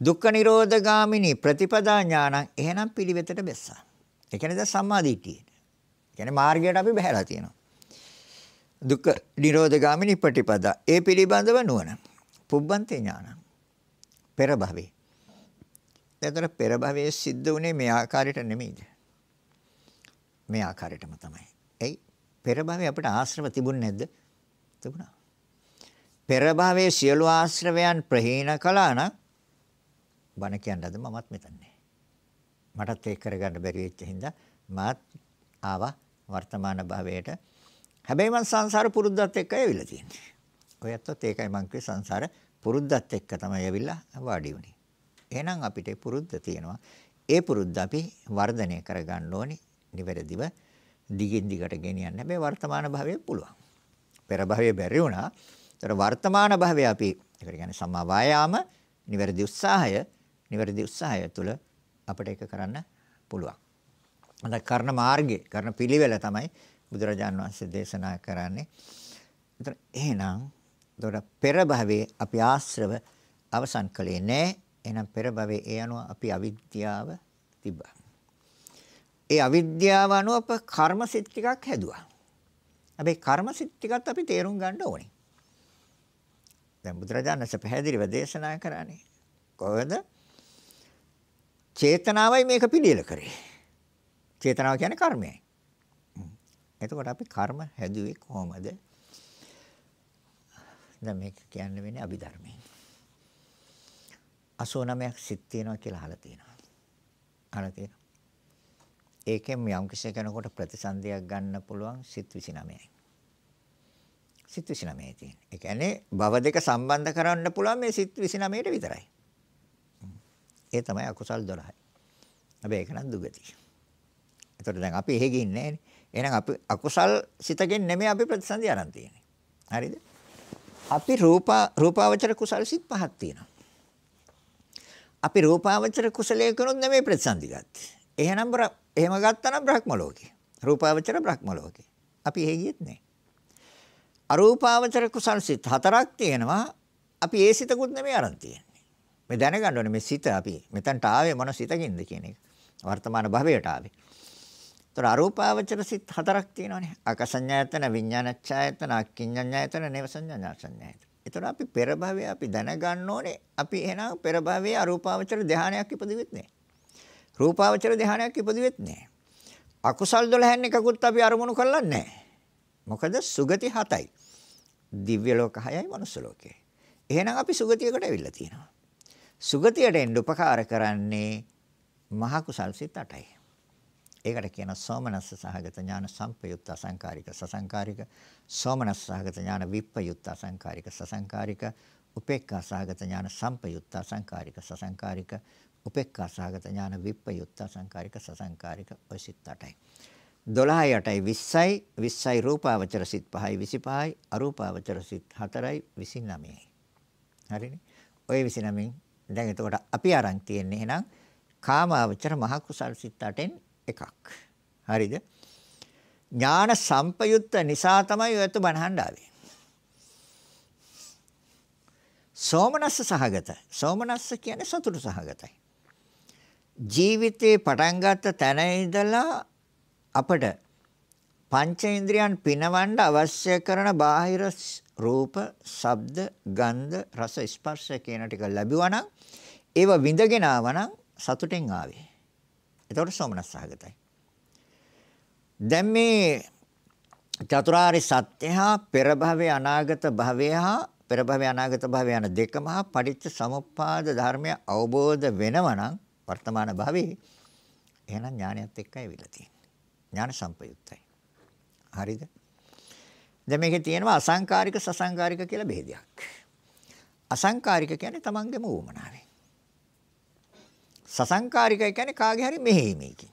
දුක්ඛ නිරෝධගාමිනී ප්‍රතිපදා ඥානං එහෙනම් පිළිවෙතට බැස්සා. ඒ කියන්නේ දැන් සම්මා දිට්ඨියට. ඒ කියන්නේ මාර්ගයට අපි බහැලා තියෙනවා. දුක්ඛ නිරෝධ ගාමිනී ප්‍රතිපදා. ඒ පිළිබඳව නුවණ. පුබ්බන්තේ ඥානං. පෙර භවයේ. එතන පෙර භවයේ සිද්ධ වුණේ මේ ආකාරයට නෙමෙයිද? මේ ආකාරයටම තමයි. එයි පෙර භවයේ අපිට ආශ්‍රව තිබුණ නැද්ද? තිබුණා. පෙර භවයේ සියලු ආශ්‍රවයන් ප්‍රහීන කළා නම් බණ කියන්නද මමත් මෙතන මටත් ඒක කරගන්න බැරි වෙච්ච හින්දා මාත් ආවා වර්තමාන භවයට හැබැයි මම සංසාර පුරුද්දත් එක්ක ඇවිල්ලා තියෙන්නේ. ඔයත්ත් ඒකයි මම කිව්වේ සංසාර පුරුද්දත් එක්ක තමයි ඇවිල්ලා වාඩි වුනේ. එහෙනම් අපිට පුරුද්ද තියෙනවා. ඒ පුරුද්ද අපි වර්ධනය කරගන්න ඕනේ නිවැරදිව දිගින් දිගට ගෙනියන්න. හැබැයි වර්තමාන භවයේ පුළුවන්. පෙර භවයේ බැරි වුණා. ඒතර වර්තමාන භවයේ අපි ඒ කියන්නේ සම්මා වායාම නිවැරදි උත්සාහය නිවැරදි උත්සාහය තුළ අපිට ඒක කරන්න පුළුවන්. අද කරන මාර්ගය කරන පිළිවෙල තමයි බුදුරජාන් වහන්සේ දේශනා කරන්නේ. එතන එහෙනම් දොර පෙර භවයේ අපි ආශ්‍රව අවසන් කළේ නැහැ. එහෙනම් පෙර භවයේ ඒ අනුව අපි අවිද්‍යාව තිබ්බා. ඒ අවිද්‍යාව අනුව අප කර්මසිට ටිකක් හැදුවා. හැබැයි කර්මසිට ටිකත් අපි තේරුම් ගන්න ඕනේ. දැන් බුදුරජාණන්ස පැහැදිලිව දේශනා කරන්නේ කොහොමද? චේතනාවයි මේක පිළියෙල කරේ. චේතනාව කියන්නේ කර්මයයි. එතකොට අපි කර්ම හැදුවේ කොහොමද? දැන් මේක කියන්න වෙන්නේ අභිධර්මයෙන්. 89ක් සිත් තියෙනවා කියලා අහලා තියෙනවා. අහලා තියෙනවා. ඒකෙන් යම් කිසි කෙනෙකුට ප්‍රතිසන්දියක් ගන්න පුළුවන් සිත් 29යි. සිත් 29යි තියෙන්නේ. ඒ කියන්නේ භව දෙක සම්බන්ධ කරන්න පුළුවන් මේ සිත් 29ට විතරයි. ඒ තමයි අකුසල් 12යි. හැබැයි ඒක නම් දුගතිය. ඒතකොට දැන් අපි එහෙ ගින්නේ නැහැ නේ. එහෙනම් අපි අකුසල් සිතකින් නෙමෙයි අපි ප්‍රතිසන්දි ආරම්භ තියෙන්නේ. හරිද? අපි රූප රූපාවචර කුසල් සිත් පහක් තියෙනවා. අපි රූපාවචර කුසලයේ කරොත් නෙමෙයි ප්‍රතිසන්දි ගත්තේ. එහෙනම් එහෙම ගත්තනම් බ්‍රහ්ම ලෝකේ. රූපාවචර බ්‍රහ්ම ලෝකේ. අපි එහෙ ගියෙත් නෑ. අරූපාවචර කුසල් සිත් හතරක් තියෙනවා. අපි ඒ සිතකුත් නෙමෙයි ආරම්භ තියෙන්නේ. මේ දැනගන්න ඕනේ මේ සිත අපි මෙතනට ආවේ මොන සිතකින්ද කියන එක. වර්තමාන භවයට ආවේ. ඒතර අරූපාවචර සිත් හතරක් තියෙනවානේ. අකසඤ්ඤායතන, විඤ්ඤාණච්ඡායතන, අක්කිඤ්ඤඤ්ඤායතන, නේවසඤ්ඤාඤාසඤ්ඤායතන. ඒතර අපි පෙර භවයේ අපි දැනගන්න ඕනේ. අපි එහෙනම් පෙර භවයේ අරූපාවචර ධානයක් ඉපදෙවෙත් නැහැ. රූපාවචර ධානයක් ඉපදෙවෙත් නැහැ. අකුසල් 12න් එකකුත් අපි අරමුණු කරලා නැහැ. මොකද සුගති 7යි. දිව්‍ය ලෝක 6යි මනුස්ස ලෝකයයි. එහෙනම් අපි සුගතියකට ඇවිල්ලා තියෙනවා. සුගතියට එන්න උපකාර කරන්නේ මහ කුසල් සිත් 8යි. ඒකට කියන සෝමනස්ස සහගත ඥාන සම්පයුක්ත අසංකාරික සසංකාරික සෝමනස්ස සහගත ඥාන විප්පයුක්ත අසංකාරික සසංකාරික උපේක්ඛා සහගත ඥාන සම්පයුක්ත අසංකාරික සසංකාරික උපේක්ඛා සහගත ඥාන විප්පයුක්ත අසංකාරික සසංකාරික ඔය සිත් 8යි 12 8යි 20යි 20යි රූපාවචර සිත් 5යි 25යි අරූපාවචර සිත් 4යි 29යි හරිනේ ඔය 29න් දැන් එතකොට අපි අරන් තියෙන්නේ එහෙනම් කාමාවචර මහ කුසල් සිත් 8ෙන් එකක්. හරිද? ඥාන සම්පයුත්ත නිසා තමයි ඔයත් බණහන් ආවේ. සෝමනස්ස සහගත. සෝමනස්ස කියන්නේ සතුට සහගතයි. ජීවිතේ පටන් ගත්ත තැන ඉඳලා අපට පංචේන්ද්‍රයන් පිනවන්න අවශ්‍ය කරන බාහිර රූප, ශබ්ද, ගන්ධ, රස, ස්පර්ශ කියන ටික ලැබුවා නම් ඒව විඳගෙන ආවනම් සතුටෙන් ආවේ. එතකොට සෝමනස් සහගතයි. දැන් මේ චතුරාර්ය සත්‍ය හා පෙර භවයේ අනාගත භවය හා පෙර භවයේ අනාගත භවය යන දෙකම හා පටිච්ච සමුප්පාද ධර්මය අවබෝධ වෙනවා නම් වර්තමාන භවයේ එහෙනම් ඥානයත් එක්කයි වෙලා තියෙන්නේ. ඥාන සම්පයුක්තයි. හරිද? දැන් මේකේ තියෙනවා අසංකාරික සසංකාරික කියලා බෙහෙදයක්. අසංකාරික කියන්නේ තමන්ගේම ඌමනාවේ. සසංකාරිකයි කියන්නේ කාගේ හරි මෙහෙයීමකින්.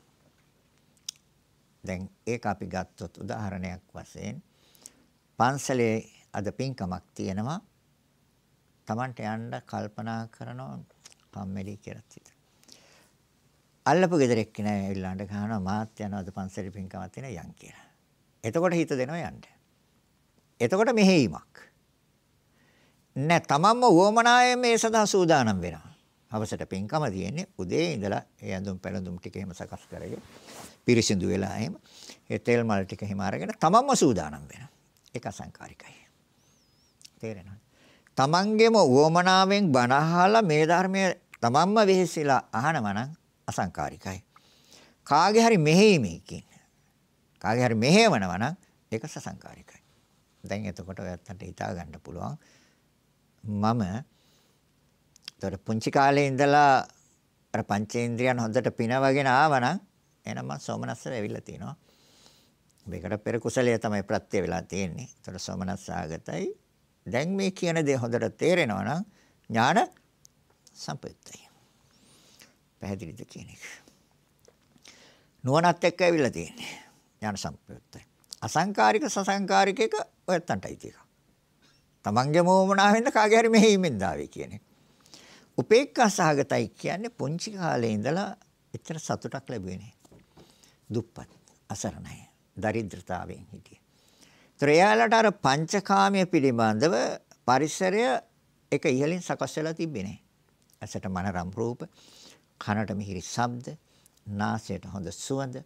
දැන් ඒක අපි ගත්තොත් උදාහරණයක් වශයෙන් පන්සලේ අද පින්කමක් තියෙනවා. Tamanට යන්න කල්පනා කරනවා කම්මැලි කියලා හිතන. අල්ලපු ගෙදර එක්ක නෑ ඇවිල්ලාට ගහනවා මාත් යනවා අද පන්සලේ පින්කමක් තියෙනවා යන් කියලා. එතකොට හිත දෙනවා යන්න. එතකොට මෙහෙයීමක්. නෑ තමන්ම වොමනායේ මේ සදා සූදානම් වෙනවා. හවසට පින්කම තියෙන්නේ උදේ ඉඳලා ඒ ඇඳුම් පැළඳුම් ටික එහෙම සකස් කරගෙන පිරිසිදු වෙලා එහෙම ඒ තෙල් මල් ටික එහෙම අරගෙන තමන්ම සූදානම් වෙනවා. ඒක අසංකාරිකයි. තේරෙනවද? තමන්ගේම උවමනාවෙන් බනහලා මේ ධර්මයේ තමන්ම වෙහෙසිලා අහනවා නම් අසංකාරිකයි. කාගේ හරි මෙහෙයීමකින් කාගේ හරි මෙහෙවනවා නම් ඒක සසංකාරිකයි. දැන් එතකොට ඔයත්තන්ට හිතා ගන්න පුළුවන් මම ඒතකොට පුංචි කාලේ ඉඳලා අර පංචේන්ද්‍රයන් හොඳට පිනවගෙන ආවනම් එහෙනම් සෝමනස්සට ඇවිල්ලා තිනවා. මේකට පෙර කුසලය තමයි ප්‍රත්‍ය වෙලා තියෙන්නේ. ඒතකොට සෝමනස්ස ආගතයි. දැන් මේ කියන දේ හොඳට තේරෙනවා නම් ඥාන සම්පූර්ණයි. පැහැදිලිද කියන එක. නුවණත් එක්ක ඇවිල්ලා තියෙන්නේ. ඥාන සම්පූර්ණයි. අසංකාරික සසංකාරික එක ඔයත්තන්ටයි තියෙනවා. තමන්ගේ මොහොමනාවෙන්ද කාගේ හරි මෙහෙයුමින් දාවේ කියන එක. උපේක්ඛා සහගතයි කියන්නේ පුංචි කාලේ ඉඳලා එච්චර සතුටක් ලැබුවේ නැහැ. දුප්පත්, අසරණයි, දරිද්‍රතාවයෙන් හිටියේ. ත්‍රයාලට අර පංචකාමයේ පිළිබඳව පරිසරය එක ඉහලින් සකස් වෙලා තිබෙන්නේ නැහැ. ඇසට මනරම් රූප, කනට මිහිරි ශබ්ද, නාසයට හොඳ සුවඳ,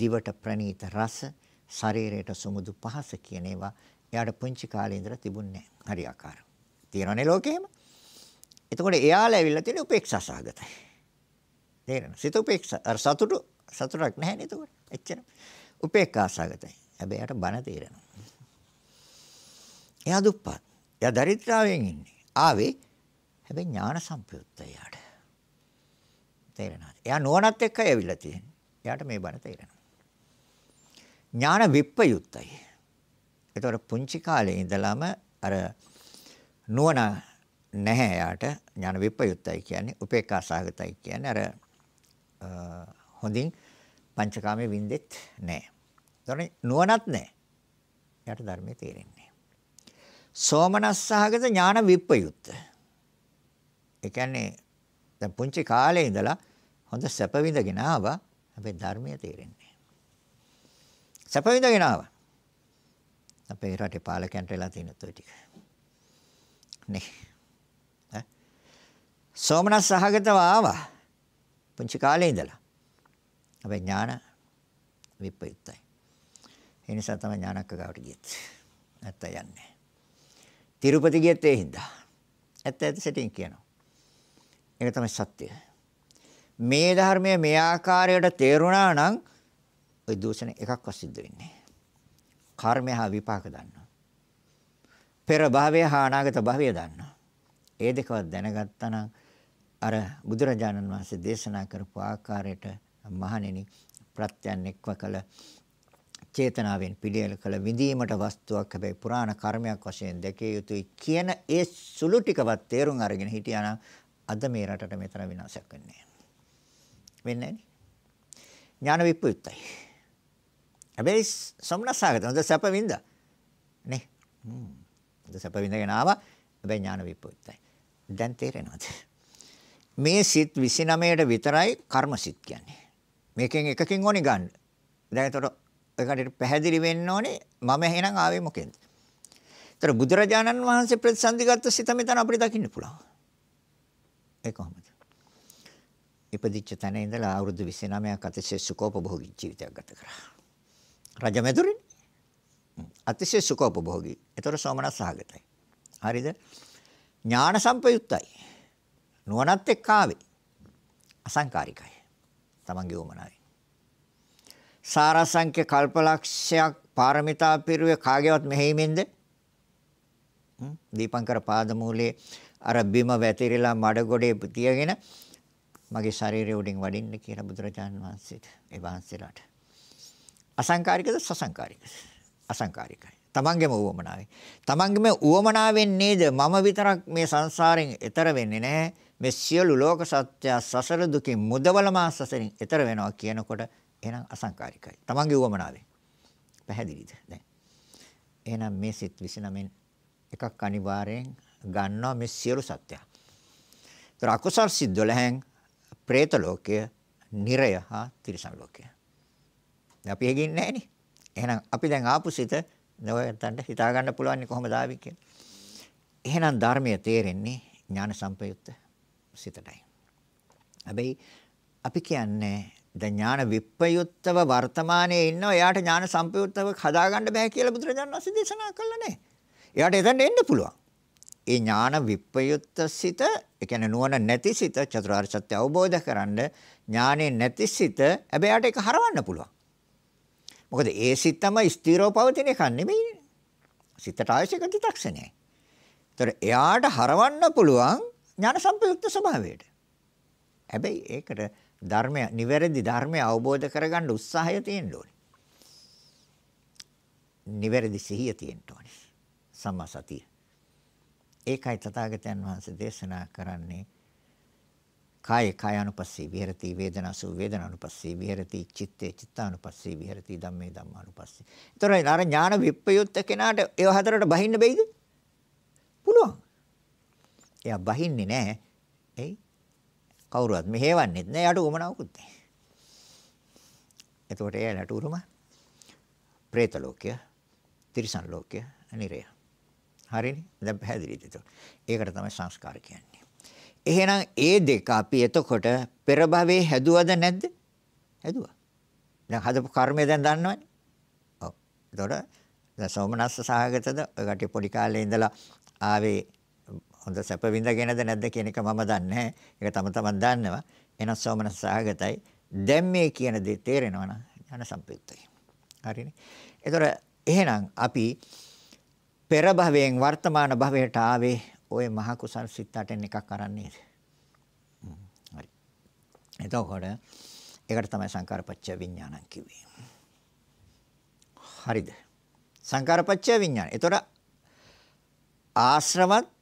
දිවට ප්‍රණීත රස, ශරීරයට සුමුදු පහස කියන ඒවා එයාට පුංචි කාලේ ඉඳලා තිබුණේ නැහැ. හරි ආකාර. තියෙනවනේ ලෝකෙම. එතකොට එයාලා ඇවිල්ලා තියෙන උපේක්ෂා සහගතයි. තේරෙනවද? සිත උපේක්ෂා අර සතුටු සතුටක් නැහැ නේද එතකොට? එච්චර. උපේක්ෂා සහගතයි. හැබැයි යට බන තේරෙනවා. එයා දුප්පත්. එයා දරිද්‍රාවෙන් ඉන්නේ. ආවේ හැබැයි ඥාන සම්පයුත්තයි යාට. තේරෙනවද? එයා නුවණත් එක්ක ඇවිල්ලා තියෙන්නේ. එයාට මේ බන තේරෙනවා. ඥාන විප්පයුත්තයි. ඒතකොට පුංචි කාලේ ඉඳලම අර නුවණ නැහැ යාට ඥාන විප්‍රයුක්තයි කියන්නේ උපේක්ඛා සහගතයි කියන්නේ අර හොඳින් පංචකාමයේ වින්දෙත් නැහැ. ඒතකොට නුවණත් නැහැ. යාට ධර්මයේ තේරෙන්නේ සෝමනස්සහගත ඥාන විප්‍රයුක්ත. ඒ කියන්නේ දැන් පුංචි කාලේ ඉඳලා හොඳ සැප විඳගෙන ආවා. හැබැයි ධර්මයේ තේරෙන්නේ සැප විඳගෙන ආවා. අපේ රටේ පාලකයන්ට වෙලා තියෙන ටික. නේ සෝමනස් සහගතව ආවා. පුංචි කාලේ ඉඳලා. අපේ ඥාන විප්‍රයුක්තයි. ඒ නිසා තමයි ඥානක්ක ගාවට ගියෙත්. නැත්ත යන්නේ. තිරුපති ගියෙත් ඒ හින්දා. ඇත්ත ඇත්ත සෙටින් කියනවා. ඒක තමයි සත්‍යය. මේ ධර්මය මේ ආකාරයට තේරුණා නම් ওই දූෂණ එකක්වත් සිද්ධ වෙන්නේ කර්මය හා විපාක දන්නවා. පෙර භවය හා අනාගත භවය දන්නවා. ඒ දෙකවත් දැනගත්තා නම් අර බුදුරජාණන් වහන්සේ දේශනා කරපු ආකාරයට මහණෙනි ප්‍රත්‍යයන් එක්ව කළ චේතනාවෙන් පිළියෙල කළ විඳීමට වස්තුවක් හැබැයි පුරාණ කර්මයක් වශයෙන් දැකිය යුතුයි කියන ඒ සුළු ටිකවත් තේරුම් අරගෙන හිටියා අද මේ රටට මෙතර විනාශයක් වෙන්නේ වෙන්නේ ඥාන විප්‍රයුක්තයි හැබැයි සම්නසාගත හොඳ සැප වින්දා නේ හ්ම් හොඳ සැප වින්දාගෙන ආවා හැබැයි ඥාන විප්‍රයුක්තයි දැන් තේරෙනවද මේ සිත් 29ට විතරයි කර්මසිත් කියන්නේ. මේකෙන් එකකින් ඕනේ ගන්න. දැන් එතකොට ඒකට පැහැදිලි වෙන්න ඕනේ මම එහෙනම් ආවේ මොකෙන්ද? ඒතර බුදුරජාණන් වහන්සේ ප්‍රතිසන්දිගත සිත මෙතන අපිට දකින්න පුළුවන්. ඒ කොහොමද? ඉපදිච්ච තැන ඉඳලා අවුරුදු 29ක් අතිශය සුඛෝපභෝගී ජීවිතයක් ගත කරා. රජමෙදුරින් අතිශය සුඛෝපභෝගී. ඒතර සෝමනස් සහගතයි. හරිද? ඥාන සම්පයුක්තයි. නුවණත් එක්ක ආවේ. අසංකාරිකයි. තමන්ගේ උමනාවයි. සාරසංඛ්‍ය කල්පලක්ෂයක් පාරමිතා පිරුවේ කාගේවත් මෙහෙයමින්ද? දීපංකර පාදමූලයේ අර බිම වැතිරිලා මඩ ගොඩේ තියගෙන මගේ ශරීරය උඩින් වඩින්න කියලා බුදුරජාන් වහන්සේට ඒ වහන්සේලාට අසංකාරිකද සසංකාරිකද අසංකාරිකයි තමන්ගේම උවමනාවෙන් තමන්ගේම උවමනාවෙන් නේද මම විතරක් මේ සංසාරයෙන් එතර වෙන්නේ නැහැ මේ සියලු ලෝක සත්‍ය සසර දුකින් මුදවල මා සසරින් එතර වෙනවා කියනකොට එහෙනම් අසංකාරිකයි. තමන්ගේ උවමනාවෙන්. පැහැදිලිද? දැන්. එහෙනම් මේ සිත් 29න් එකක් අනිවාර්යෙන් ගන්නවා මේ සියලු සත්‍ය. ඒතර අකුසල් සිත් 12න් പ്രേත ලෝකය, නිරය හා තිරිසන් ලෝකය. දැන් අපි හේගින්නේ නැහනේ. එහෙනම් අපි දැන් ආපු සිත නොයන්ට හිතා ගන්න පුළුවන් කොහොමද ආවි කියලා. එහෙනම් ධර්මය තේරෙන්නේ ඥාන සම්පයුත්තේ සිතටයි. හැබැයි අපි කියන්නේ දැන් ඥාන විප්‍රයුක්තව වර්තමානයේ ඉන්නවා. එයාට ඥාන සම්පයුක්තව හදාගන්න බෑ කියලා බුදුරජාණන් වහන්සේ දේශනා කළා නේ. එයාට එතනට එන්න පුළුවන්. ඒ ඥාන විප්‍රයුක්ත සිත, ඒ කියන්නේ නුවණ නැති සිත චතුරාර්ය සත්‍ය අවබෝධ කරන්න ඥානෙ නැති සිත හැබැයි එයාට ඒක හරවන්න පුළුවන්. මොකද ඒ සිත තමයි ස්ථිරව පවතින එකක් නෙමෙයි. සිතට ආයශක චිත්තක්ෂණයයි. ඒතර එයාට හරවන්න පුළුවන් ඥාන සම්පයුක්ත ස්වභාවයට. හැබැයි ඒකට ධර්මය නිවැරදි ධර්මය අවබෝධ කරගන්න උත්සාහය තියෙන්න ඕනේ. නිවැරදි සිහිය තියෙන්න ඕනේ. සම්මා සතිය. ඒකයි තථාගතයන් වහන්සේ දේශනා කරන්නේ කාය කායानुපස්සී විහෙරති වේදනාසු වේදනානුපස්සී විහෙරති චිත්තේ චිත්තානුපස්සී විහෙරති ධම්මේ ධම්මානුපස්සී. ඒතරයි අර ඥාන විප්‍රයුක්ත කෙනාට ඒව හතරට බහින්න බැයිද? පුළුවන්. එයා බහින්නේ නැහැ. එයි කවුරුවත් මෙහෙවන්නේත් නැහැ. යට උමනාවකුත් නැහැ. එතකොට එයා නටුරුම പ്രേත ලෝකය, තිරිසන් ලෝකය, අනිරය. හරිනේ? දැන් පැහැදිලිද ඒක? ඒකට තමයි සංස්කාර කියන්නේ. එහෙනම් ඒ දෙක අපි එතකොට පෙර භවයේ හැදුවද නැද්ද? හැදුවා. දැන් හදපු කර්මය දැන් දන්නවනේ. ඔව්. එතකොට දැන් සෝමනස්ස සහගතද? ඔය කටි පොඩි කාලේ ඉඳලා ආවේ හොඳ සැප විඳගෙනද නැද්ද කියන එක මම දන්නේ නැහැ. ඒක තම තමන් දන්නවා. එනස් සෝමනස් සහගතයි. දැන් මේ කියන දේ තේරෙනවා නම් ඥාන සම්පයුක්තයි. හරිනේ. ඒතර එහෙනම් අපි පෙර භවයෙන් වර්තමාන භවයට ආවේ ওই මහ කුසල් සිත් අටෙන් එකක් අරන් නේද? හරි. එතකොට ඒකට තමයි සංකාරපච්චය විඥානං කිව්වේ. හරිද? සංකාරපච්චය විඥාන. ඒතර ආශ්‍රවත්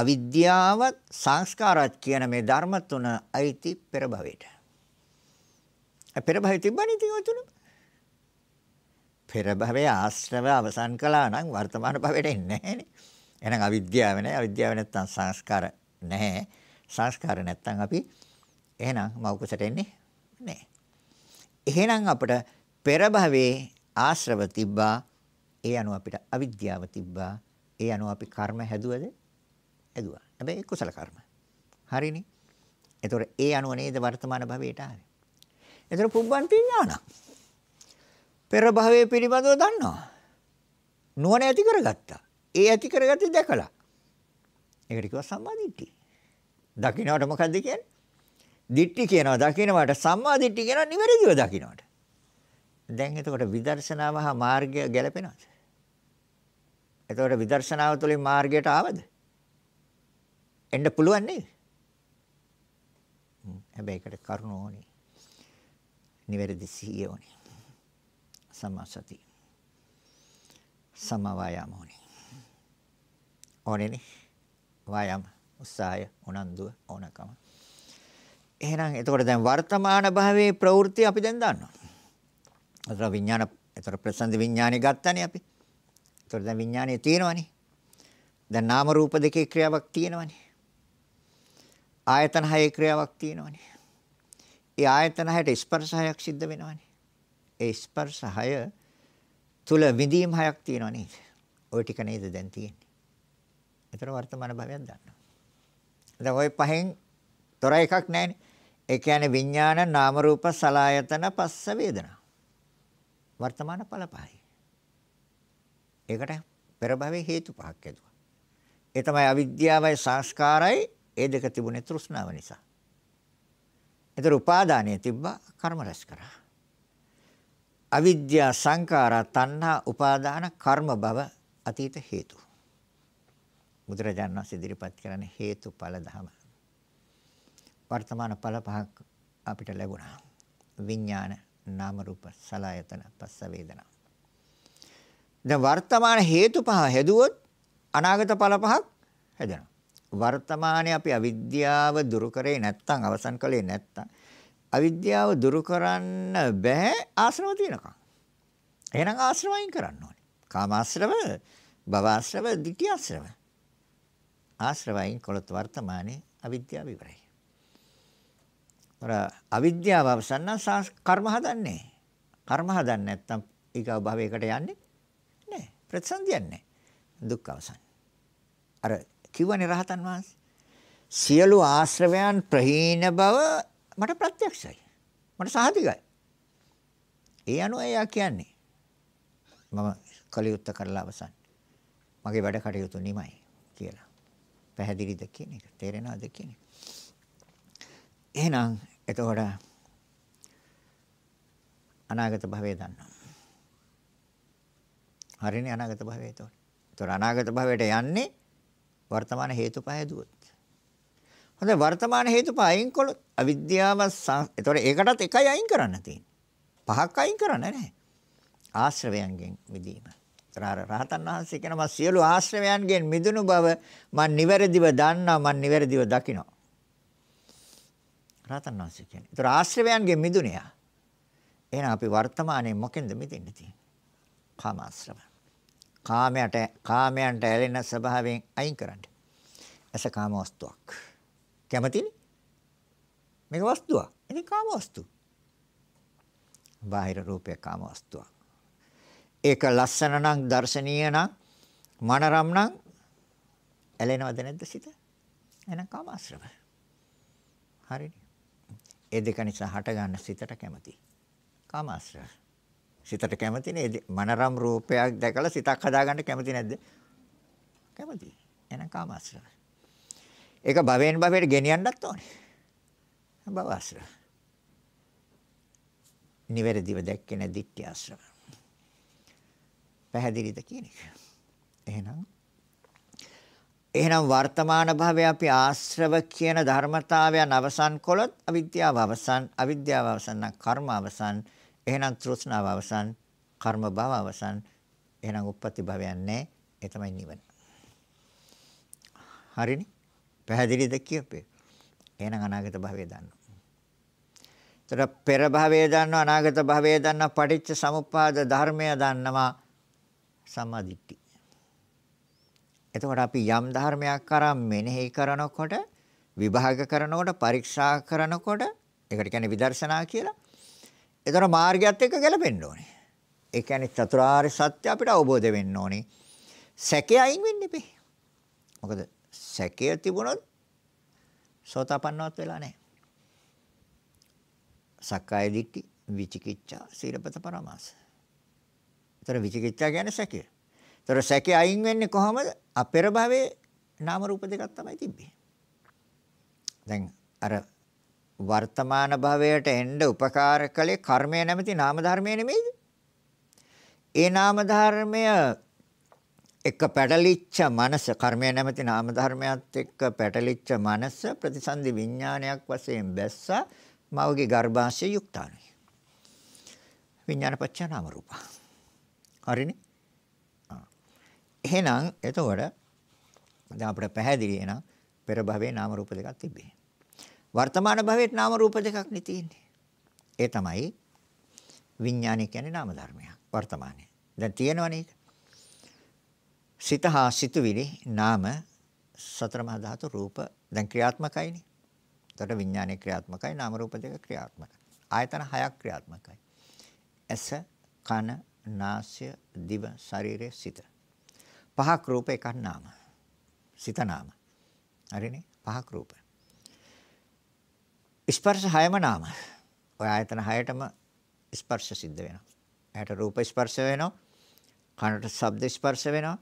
අවිද්‍යාවත් සංස්කාරات කියන මේ ධර්ම තුන අයිති පෙර භවයට. පෙර භවය තිබ්බනේ ඉතින් ඔය තුන. පෙර භවයේ ආශ්‍රව අවසන් කළා නම් වර්තමාන භවයට එන්නේ නැහැනේ. එහෙනම් අවිද්‍යාව නැහැ. අවිද්‍යාව නැත්තම් සංස්කාර නැහැ. සංස්කාර නැත්තම් අපි එහෙනම් මෞකසට එන්නේ නැහැ. එහෙනම් අපිට පෙර භවයේ ආශ්‍රව තිබ්බා. ඒ අනුව අපිට අවිද්‍යාව තිබ්බා. ඒ අනුව අපි කර්ම හැදුවද? ඇදුවා. හැබැයි කුසල කර්ම. හරිනේ. ඒතොර ඒ අනුව නේද වර්තමාන භවයට ආවේ. ඒතොර පුබ්බන්ති ඥානක්. පෙර භවයේ පිළිබඳව දන්නවා. නුවණ ඇති කරගත්තා. ඒ ඇති කරගත්තේ දැකලා. ඒකට කිව්වා සම්මාදිට්ඨිය. දකින්නට මොකද්ද කියන්නේ? දිට්ඨි කියනවා දකින්නට සම්මාදිට්ඨි කියනවා නිවැරදිව දකින්නට. දැන් එතකොට විදර්ශනාව හා මාර්ගය ගැලපෙනවද? එතකොට විදර්ශනාව තුළින් මාර්ගයට ආවද? එන්න පුළුවන් නේද? හැබැයි ඒකට කරුණ ඕනේ. නිවැරදි සිහිය ඕනේ. සමාසති. සමවායම ඕනේ. ඕනේනේ. වායම උසාය උනන්දුව ඕනකම. එහෙනම් එතකොට දැන් වර්තමාන භාවයේ ප්‍රවෘත්ති අපි දැන් දන්නවා. අතර විඥාන එතකොට ප්‍රසන්න විඥානේ ගත්තානේ අපි. එතකොට දැන් විඥානේ තියෙනවනේ. දැන් නාම රූප දෙකේ ක්‍රියාවක් තියෙනවනේ. ආයතන හයේ ක්‍රියාවක් තියෙනවනේ. ඒ ආයතන හයට ස්පර්ශ හයක් සිද්ධ වෙනවනේ. ඒ ස්පර්ශ හය තුල විඳීම් හයක් තියෙනව නේද? ওই ටික නේද දැන් තියෙන්නේ. ඒතර වර්තමාන භවයක් ගන්නවා. දැන් ওই පහෙන් තොර එකක් නැහැනේ. ඒ කියන්නේ විඥාන නාම රූප සලායතන පස්ස වේදනා. වර්තමාන ඵල පහයි. ඒකට පෙර භවයේ හේතු පහක් ඇතුවා. ඒ තමයි අවිද්‍යාවයි සංස්කාරයි ඒ දෙක තිබුණේ තෘෂ්ණාව නිසා. ඒතර උපාදානය තිබ්බා කර්ම රැස් කරා. අවිද්‍යා සංඛාරා තණ්හා උපාදාන කර්ම භව අතීත හේතු. බුදුරජාණන් වහන්සේ ඉදිරිපත් කරන්නේ හේතුඵල ධම. වර්තමාන ඵල පහක් අපිට ලැබුණා. විඥාන, නාම රූප, සලආයතන, පස්ස වේදනා. දැන් වර්තමාන හේතු පහ හැදුවොත් අනාගත ඵල පහක් හැදෙනවා. වර්තමානයේ අපි අවිද්‍යාව දුරු කරේ නැත්නම් අවසන් කළේ නැත්නම් අවිද්‍යාව දුරු කරන්න බෑ ආශ්‍රම තියෙනකම්. එහෙනම් ආශ්‍රමයෙන් කරන්න ඕනේ. කාමාශ්‍රව, භවආශ්‍රව, ditthිආශ්‍රව. ආශ්‍රවයෙන් කළොත් වර්තමානයේ අවිද්‍යාව ඉවරයි. අර අවිද්‍යාව අවසන් නම් කර්ම හදන්නේ. කර්ම හදන්නේ නැත්නම් ඊගව භවයකට යන්නේ නැහැ. ප්‍රතිසන්දියන්නේ නැහැ. දුක් අවසන්. අර කිව්වනේ රහතන් වහන්සේ. සියලු ආශ්‍රවයන් ප්‍රහීන බව මට ප්‍රත්‍යක්ෂයි. මට සාධිකයි. ඒ අනුව එයා කියන්නේ. මම කලියුත්ත කරලා අවසන්. මගේ වැඩ කටයුතු නිමයි කියලා. පැහැදිලිද කියන එක තේරෙනවද කියන එක. එහෙනම් එතකොට අනාගත භවය දන්නවා. හරිනේ අනාගත භවය එතකොට. එතකොට අනාගත භවයට යන්නේ වර්තමාන හේතු පහ හැදුවොත්. හොඳයි වර්තමාන හේතු පහ අයින් කළොත් අවිද්‍යාව ඒතකොට ඒකටත් එකයි අයින් කරන්න තියෙන්නේ. පහක් අයින් කරන්න නැහැ. ආශ්‍රවයන්ගෙන් මිදීම. තරහර රහතන් වහන්සේ කියනවා සියලු ආශ්‍රවයන්ගෙන් මිදුණු බව මම නිවැරදිව දන්නා මම නිවැරදිව දකිනවා. රහතන් වහන්සේ කියන්නේ. ඒතර ආශ්‍රවයන්ගෙන් මිදුණියා. එහෙනම් අපි වර්තමානයේ මොකෙන්ද මිදෙන්න තියෙන්නේ? කාමාශ්‍රව. කාමයට කාමයන්ට ඇලෙන ස්වභාවයෙන් අයින් කරන්න. ඇස කාම වස්තුවක්. කැමතිනේ? මේක වස්තුවක්. ඉතින් කාම වස්තු. බාහිර රූපය කාම වස්තුවක්. ඒක ලස්සන නම් දර්ශනීය නම් මනරම් නම් ඇලෙනවද නැද්ද සිත? එහෙනම් කාම ආශ්‍රම. හරිනේ. ඒ දෙක නිසා හටගන්න සිතට කැමති. කාම ආශ්‍රම. සිතට කැමති නේද? මනරම් රූපයක් දැකලා සිතක් හදාගන්න කැමති නැද්ද? කැමති. එහෙනම් කාමාශ්‍රය. ඒක භවෙන් භවයට ගෙනියන්නත් ඕනේ. භවආශ්‍රය. නිවැරදිව දැක්කේ නැ දිට්ඨිආශ්‍රය. පැහැදිලිද කියන එක. එහෙනම් එහෙනම් වර්තමාන භවයේ අපි ආශ්‍රව කියන ධර්මතාවයන් අවසන් කළොත් අවිද්‍යාව අවසන් අවිද්‍යාව අවසන් නම් කර්ම අවසන් එහෙනම් තෘෂ්ණාව අවසන්, කර්ම භව අවසන්, එහෙනම් උප්පත්ති භවයක් නැහැ. ඒ තමයි නිවන. හරිනේ? පැහැදිලිද කියපේ? එහෙනම් අනාගත භවය දන්නවා. ඒතර පෙර භවය දන්නවා, අනාගත භවය දන්නවා, පටිච්ච සමුප්පාද ධර්මය දන්නවා. සම්මාදිට්ඨි. එතකොට අපි යම් ධර්මයක් කරා මෙනෙහි කරනකොට විභාග කරනකොට පරීක්ෂා කරනකොට ඒකට කියන්නේ විදර්ශනා කියලා ඒතර මාර්ගයත් එක්ක ගැලපෙන්න ඕනේ. ඒ කියන්නේ චතුරාර්ය සත්‍ය අපිට අවබෝධ වෙන්න ඕනේ. සැකේ අයින් වෙන්න එපේ. මොකද සැකේ තිබුණොත් සෝතාපන්නවත් වෙලා නැහැ. සක්කාය දිට්ඨි, විචිකිච්ඡා, සීලපත පරමාස. ඒතර විචිකිච්ඡා කියන්නේ සැකේ. ඒතර සැකේ අයින් වෙන්නේ කොහමද? අපෙර භවයේ නාම රූප දෙකක් තමයි තිබ්බේ. දැන් අර වර්තමාන භවයට එන්න උපකාර කළේ කර්මය නැමැති නාම ධර්මය නෙමෙයිද? ඒ නාම ධර්මය එක පැටලිච්ච මනස කර්මය නැමැති නාම ධර්මයත් එක්ක පැටලිච්ච මනස ප්‍රතිසන්දි විඥානයක් වශයෙන් බැස්සා මවගේ ගර්භාෂය යුක්තානයි විඥානපච්ච නාම රූප හරිනේ එහෙනම් එතකොට දැන් අපිට පැහැදිලි එන පෙර භවයේ නාම රූප දෙකක් තිබේ වර්තමාන භවයේ නාම රූප දෙකක් නේ තියෙන්නේ. ඒ තමයි විඥානය කියන්නේ නාම ධර්මයක් වර්තමානයේ. දැන් තියෙනවනේ ඒක. සිත හා සිතුවිලි නාම සතර මහා ධාතු රූප දැන් ක්‍රියාත්මකයිනේ. එතකොට විඥානයේ ක්‍රියාත්මකයි නාම රූප දෙක ක්‍රියාත්මකයි. ආයතන හයක් ක්‍රියාත්මකයි. ඇස, කන, නාසය, දිව, ශරීරය, සිත. පහක් රූප එකක් නාම. සිත නාම. හරිනේ? පහක් රූප. ස්පර්ශ හයම නාම. ඔය ආයතන හයටම ස්පර්ශ සිද්ධ වෙනවා. ඇහැට රූප ස්පර්ශ වෙනවා. කනට ශබ්ද ස්පර්ශ වෙනවා.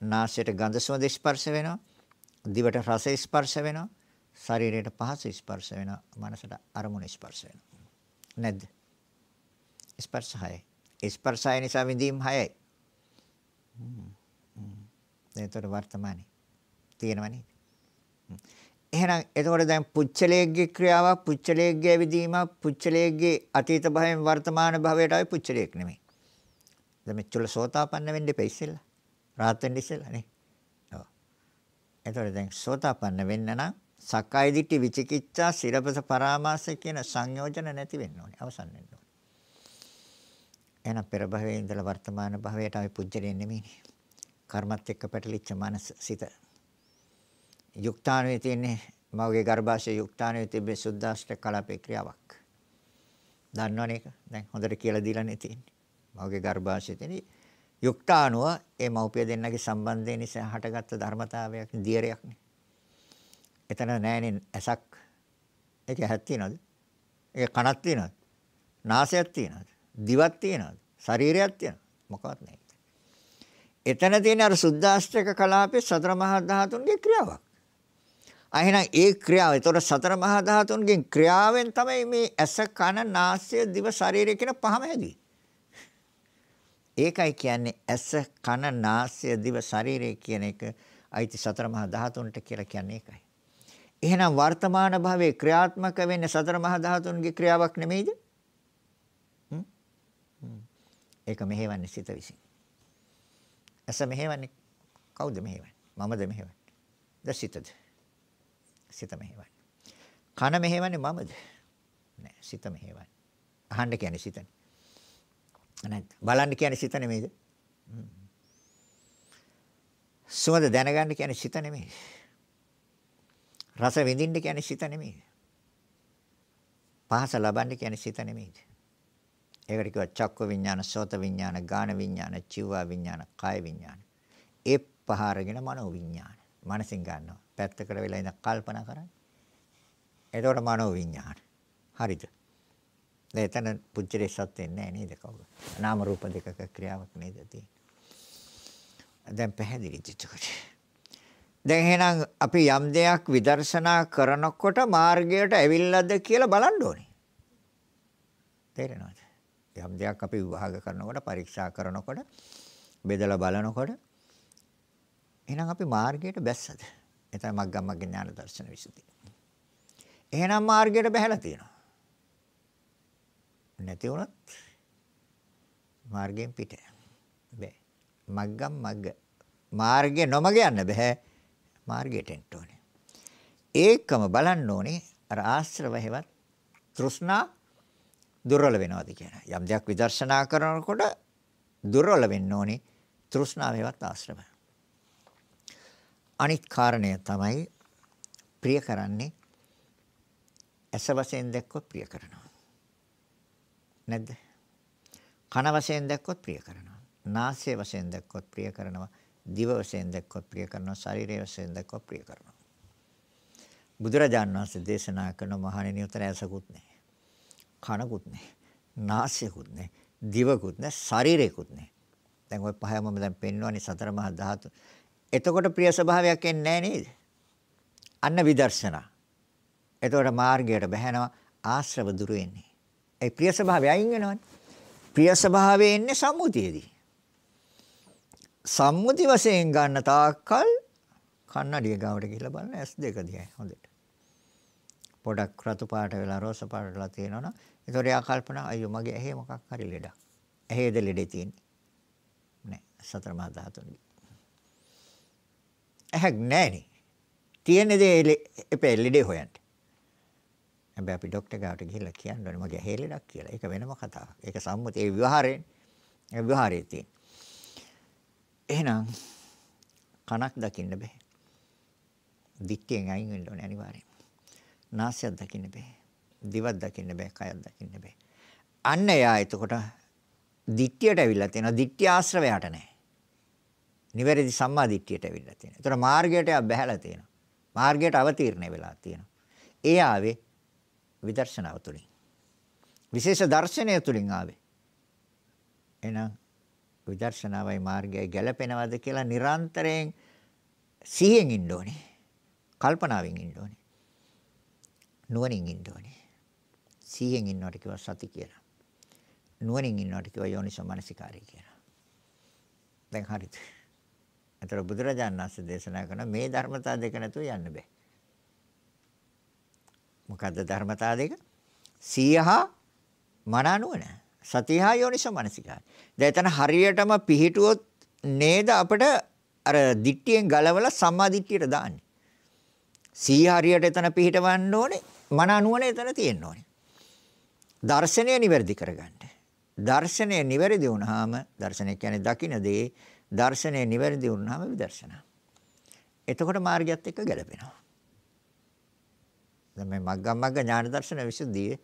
නාසයට ගඳ සුවඳ ස්පර්ශ වෙනවා. දිවට රස ස්පර්ශ වෙනවා. ශරීරයට පහස ස්පර්ශ වෙනවා. මනසට අරමුණ ස්පර්ශ වෙනවා. නැද්ද? ස්පර්ශ හයයි. ස්පර්ශය නිසා විඳීම් හයයි. හ්ම්. ඒතර වර්තමානයේ තියෙනව නේද? එහෙනම් එතකොට දැන් පුච්චලයේගේ ක්‍රියාවක් පුච්චලයේගේ ඇවිදීමක් පුච්චලයේගේ අතීත භවයෙන් වර්තමාන භවයට ආවේ පුච්චලයක් නෙමෙයි. දැන් මෙච්චර සෝතාපන්න වෙන්න එපා ඉස්සෙල්ලා. රාහත් වෙන්න ඉස්සෙල්ලා නේ. ඔව්. එතකොට දැන් සෝතාපන්න වෙන්න නම් සක්කාය දිට්ඨි විචිකිච්ඡා සිරපස පරාමාස කියන සංයෝජන නැති වෙන්න ඕනේ. අවසන් වෙන්න ඕනේ. එහෙනම් පෙර භවයේ ඉඳලා වර්තමාන භවයට ආවේ පුච්චලයේ නෙමෙයි. කර්මත් එක්ක පැටලිච්ච මනස සිත යුක්තාණුවේ තියෙන්නේ මවගේ ගර්භාෂයේ යුක්තාණුවේ තිබෙන සුද්දාෂ්ට කලාපේ ක්‍රියාවක්. දන්නවනේ ඒක. දැන් හොඳට කියලා දීලානේ තියෙන්නේ. මවගේ ගර්භාෂයේ තියෙන යුක්තාණුව ඒ මව්පිය දෙන්නගේ සම්බන්ධය නිසා හටගත්තු ධර්මතාවයක් දියරයක්නේ. එතන නැහැනේ ඇසක්. ඒක ඇහක් තියනවද? ඒක කනක් තියනවද? නාසයක් තියනවද? දිවක් තියනවද? ශරීරයක් තියනවද? මොකවත් නැහැ. එතන තියෙන අර සුද්දාස්ත්‍රක කලාපේ සතර මහා ධාතුන්ගේ ක්‍රියාවක්. එහෙනම් ඒ ක්‍රියාව. ඒතකොට සතර මහා ධාතුන්ගෙන් ක්‍රියාවෙන් තමයි මේ ඇස කන නාසය දිව ශරීරය කියන පහම හැදී. ඒකයි කියන්නේ ඇස කන නාසය දිව ශරීරය කියන එක අයිති සතර මහා ධාතුන්ට කියලා කියන්නේ ඒකයි. එහෙනම් වර්තමාන භවයේ ක්‍රියාත්මක වෙන්නේ සතර මහා ධාතුන්ගේ ක්‍රියාවක් නෙමෙයිද? ඒක මෙහෙවන්නේ සිත විසින්. ඇස මෙහෙවන්නේ කවුද මෙහෙවන්නේ? මමද මෙහෙවන්නේ? ද සිතද? සිත මෙහෙවන්නේ. කන මෙහෙවන්නේ මමද? නෑ සිත මෙහෙවන්නේ. අහන්න කියන්නේ සිතනේ. නැත්නම් බලන්න කියන්නේ සිත නෙමෙයිද? සුවඳ දැනගන්න කියන්නේ සිත නෙමෙයි. රස විඳින්න කියන්නේ සිත නෙමෙයි. පහස ලබන්න කියන්නේ සිත නෙමෙයි. ඒකට කිව්වා චක්ක විඥාන, සෝත විඥාන, ගාන විඥාන, චිව විඥාන, කාය විඥාන. ඒ පහරගෙන මනෝ විඥාන. මනසින් ගන්නවා. පැත්තකට වෙලා ඉඳන් කල්පනා කරන්නේ. එතකොට මනෝ විඥාන. හරිද? දැන් එතන පුජ්‍යලේ සත්‍ය නැහැ නේද කවුද? නාම රූප දෙකක ක්‍රියාවක් නේද තියෙන්නේ. දැන් පැහැදිලිද එතකොට? දැන් එහෙනම් අපි යම් දෙයක් විදර්ශනා කරනකොට මාර්ගයට ඇවිල්ලාද කියලා බලන්න ඕනේ. තේරෙනවද? යම් දෙයක් අපි විභාග කරනකොට පරීක්ෂා කරනකොට බෙදලා බලනකොට එහෙනම් අපි මාර්ගයට බැස්සද? ඒ තමයි මග්ගමග්ග ඥාන දර්ශන විසුද්ධිය. එහෙනම් මාර්ගයට බහැලා තියෙනවා. නැති වුණත් මාර්ගයෙන් පිට බෑ. මග්ගම් මග්ග මාර්ගේ නොමග යන්න බෑ. මාර්ගයට එන්න ඕනේ. ඒකම බලන්න ඕනේ අර ආශ්‍රව හේවත් තෘෂ්ණා දුර්වල වෙනවාද කියන. යම් දෙයක් විදර්ශනා කරනකොට දුර්වල වෙන්න ඕනේ තෘෂ්ණාව හේවත් ආශ්‍රවය. අනිත් කාරණය තමයි ප්‍රිය කරන්නේ ඇස වශයෙන් දැක්කොත් ප්‍රිය කරනවා. නැද්ද? කන වශයෙන් දැක්කොත් ප්‍රිය කරනවා. නාසය වශයෙන් දැක්කොත් ප්‍රිය කරනවා. දිව වශයෙන් දැක්කොත් ප්‍රිය කරනවා. ශරීරය වශයෙන් දැක්කොත් ප්‍රිය කරනවා. බුදුරජාන් වහන්සේ දේශනා කරන මහණෙනි උතර ඇසකුත් නැහැ. කනකුත් නැහැ. නාසයකුත් නැහැ. දිවකුත් නැහැ. ශරීරයකුත් නැහැ. දැන් ওই පහම මම දැන් පෙන්වන්නේ සතර මහා ධාතු එතකොට ප්‍රිය ස්වභාවයක් එන්නේ නැහැ නේද? අන්න විදර්ශනා. එතකොට මාර්ගයට බැහැනවා ආශ්‍රව දුරු වෙන්නේ. ඒ ප්‍රිය ස්වභාවය අයින් වෙනවනේ. ප්‍රිය ස්වභාවය එන්නේ සම්මුතියේදී. සම්මුති වශයෙන් ගන්න තාක්කල් කන්නඩිය ගාවට ගිහිල්ලා බලන්න S2 දිහා හොඳට. පොඩක් රතු පාට වෙලා රෝස පාට වෙලා තියෙනවනම් ඒතොර යා කල්පනා අයියෝ මගේ ඇහි මොකක් හරි ලෙඩක්. ඇහෙද ලෙඩේ තියෙන්නේ. නෑ සතර මහා ධාතුන්ගේ. ඇහක් නැහනේ. තියෙන දේ එපේ ලෙඩේ හොයන්න. හැබැයි අපි ડોක්ටර් ගාවට ගිහිල්ලා කියන්න ඕනේ මගේ ඇහි ලෙඩක් කියලා. ඒක වෙනම කතාවක්. ඒක සම්මුති ඒ විවහාරයෙන් ඒ විවහාරයේ තියෙන. එහෙනම් කනක් දකින්න බෑ. දික්කෙන් අයින් වෙන්න ඕනේ අනිවාර්යෙන්. නාසයක් දකින්න බෑ. දිවක් දකින්න බෑ. කයක් දකින්න බෑ. අන්න එයා එතකොට දික්තියට ඇවිල්ලා තියෙනවා. දික්ටි ආශ්‍රවයට නෑ. නිවැරදි සම්මා දිට්ඨියට ඇවිල්ලා තියෙනවා. ඒතර මාර්ගයට බැහැලා තියෙනවා. මාර්ගයට අවතීර්ණ වෙලා තියෙනවා. ඒ ආවේ විදර්ශනාව තුළින්. විශේෂ දර්ශනය තුළින් ආවේ. එහෙනම් විදර්ශනාවයි මාර්ගයයි ගැළපෙනවද කියලා නිරන්තරයෙන් සිහියෙන් ඉන්න ඕනේ. කල්පනාවෙන් ඉන්න ඕනේ. නුවණින් ඉන්න ඕනේ. සිහියෙන් ඉන්නවට කියව සති කියලා. නුවණින් ඉන්නවට කියව යෝනිසෝ මනසිකාරය කියලා. දැන් හරිද? එතකොට බුදුරජාණන් වහන්සේ දේශනා කරන මේ ධර්මතා දෙක නැතුව යන්න බෑ. මොකද්ද ධර්මතා දෙක? සීයහා මනානුවන සතියහා යෝනිසෝ මනසිකාය. දැන් එතන හරියටම පිහිටුවොත් නේද අපිට අර දිට්ඨියෙන් ගලවලා සම්මා දිට්ඨියට දාන්නේ. සීය හරියට එතන පිහිටවන්න ඕනේ. මනානුවන එතන තියෙන්න ඕනේ. දර්ශනය නිවැරදි කරගන්න. දර්ශනය නිවැරදි වුණාම දර්ශනය කියන්නේ දකින්න දේ දර්ශනය නිවැරදි වුණාම විදර්ශනා. එතකොට මාර්ගයත් එක්ක ගැලපෙනවා. දැන් මේ මග්ගම් මග්ග ඥාන දර්ශන විසුද්ධියේ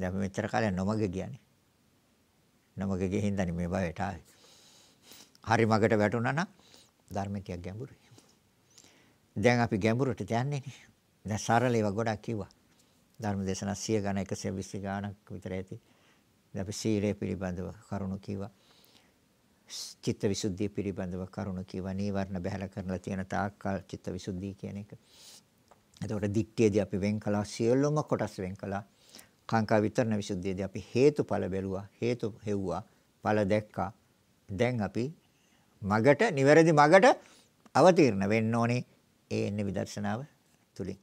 දැන් මෙච්චර කාලයක් නොමග කියන්නේ. නොමග ගිහින්දානේ මේ භවයට ආවේ. හරි මගට වැටුණා නම් ධර්මිකයක් ගැඹුරුයි. දැන් අපි ගැඹුරට යන්නේ නේ. දැන් සරල ඒවා ගොඩක් කිව්වා. ධර්ම දේශනා 100 ගණන් 120 ගණනක් විතර ඇති. දැන් අපි සීලය පිළිබඳව කරුණු කිව්වා. චිත්ත විසුද්ධිය පිළිබඳව කරුණ කියව නීවරණ බැහැලා කරලා තියෙන තාක්කල් චිත්ත විසුද්ධිය කියන එක. එතකොට දික්කේදී අපි වෙන් කළා සියලුම කොටස් වෙන් කළා. කාංකා විතරණ විසුද්ධියේදී අපි හේතුඵල බැලුවා. හේතු හෙව්වා. ඵල දැක්කා. දැන් අපි මගට නිවැරදි මගට අවතීර්ණ වෙන්න ඕනේ. ඒ එන්නේ විදර්ශනාව තුලින්.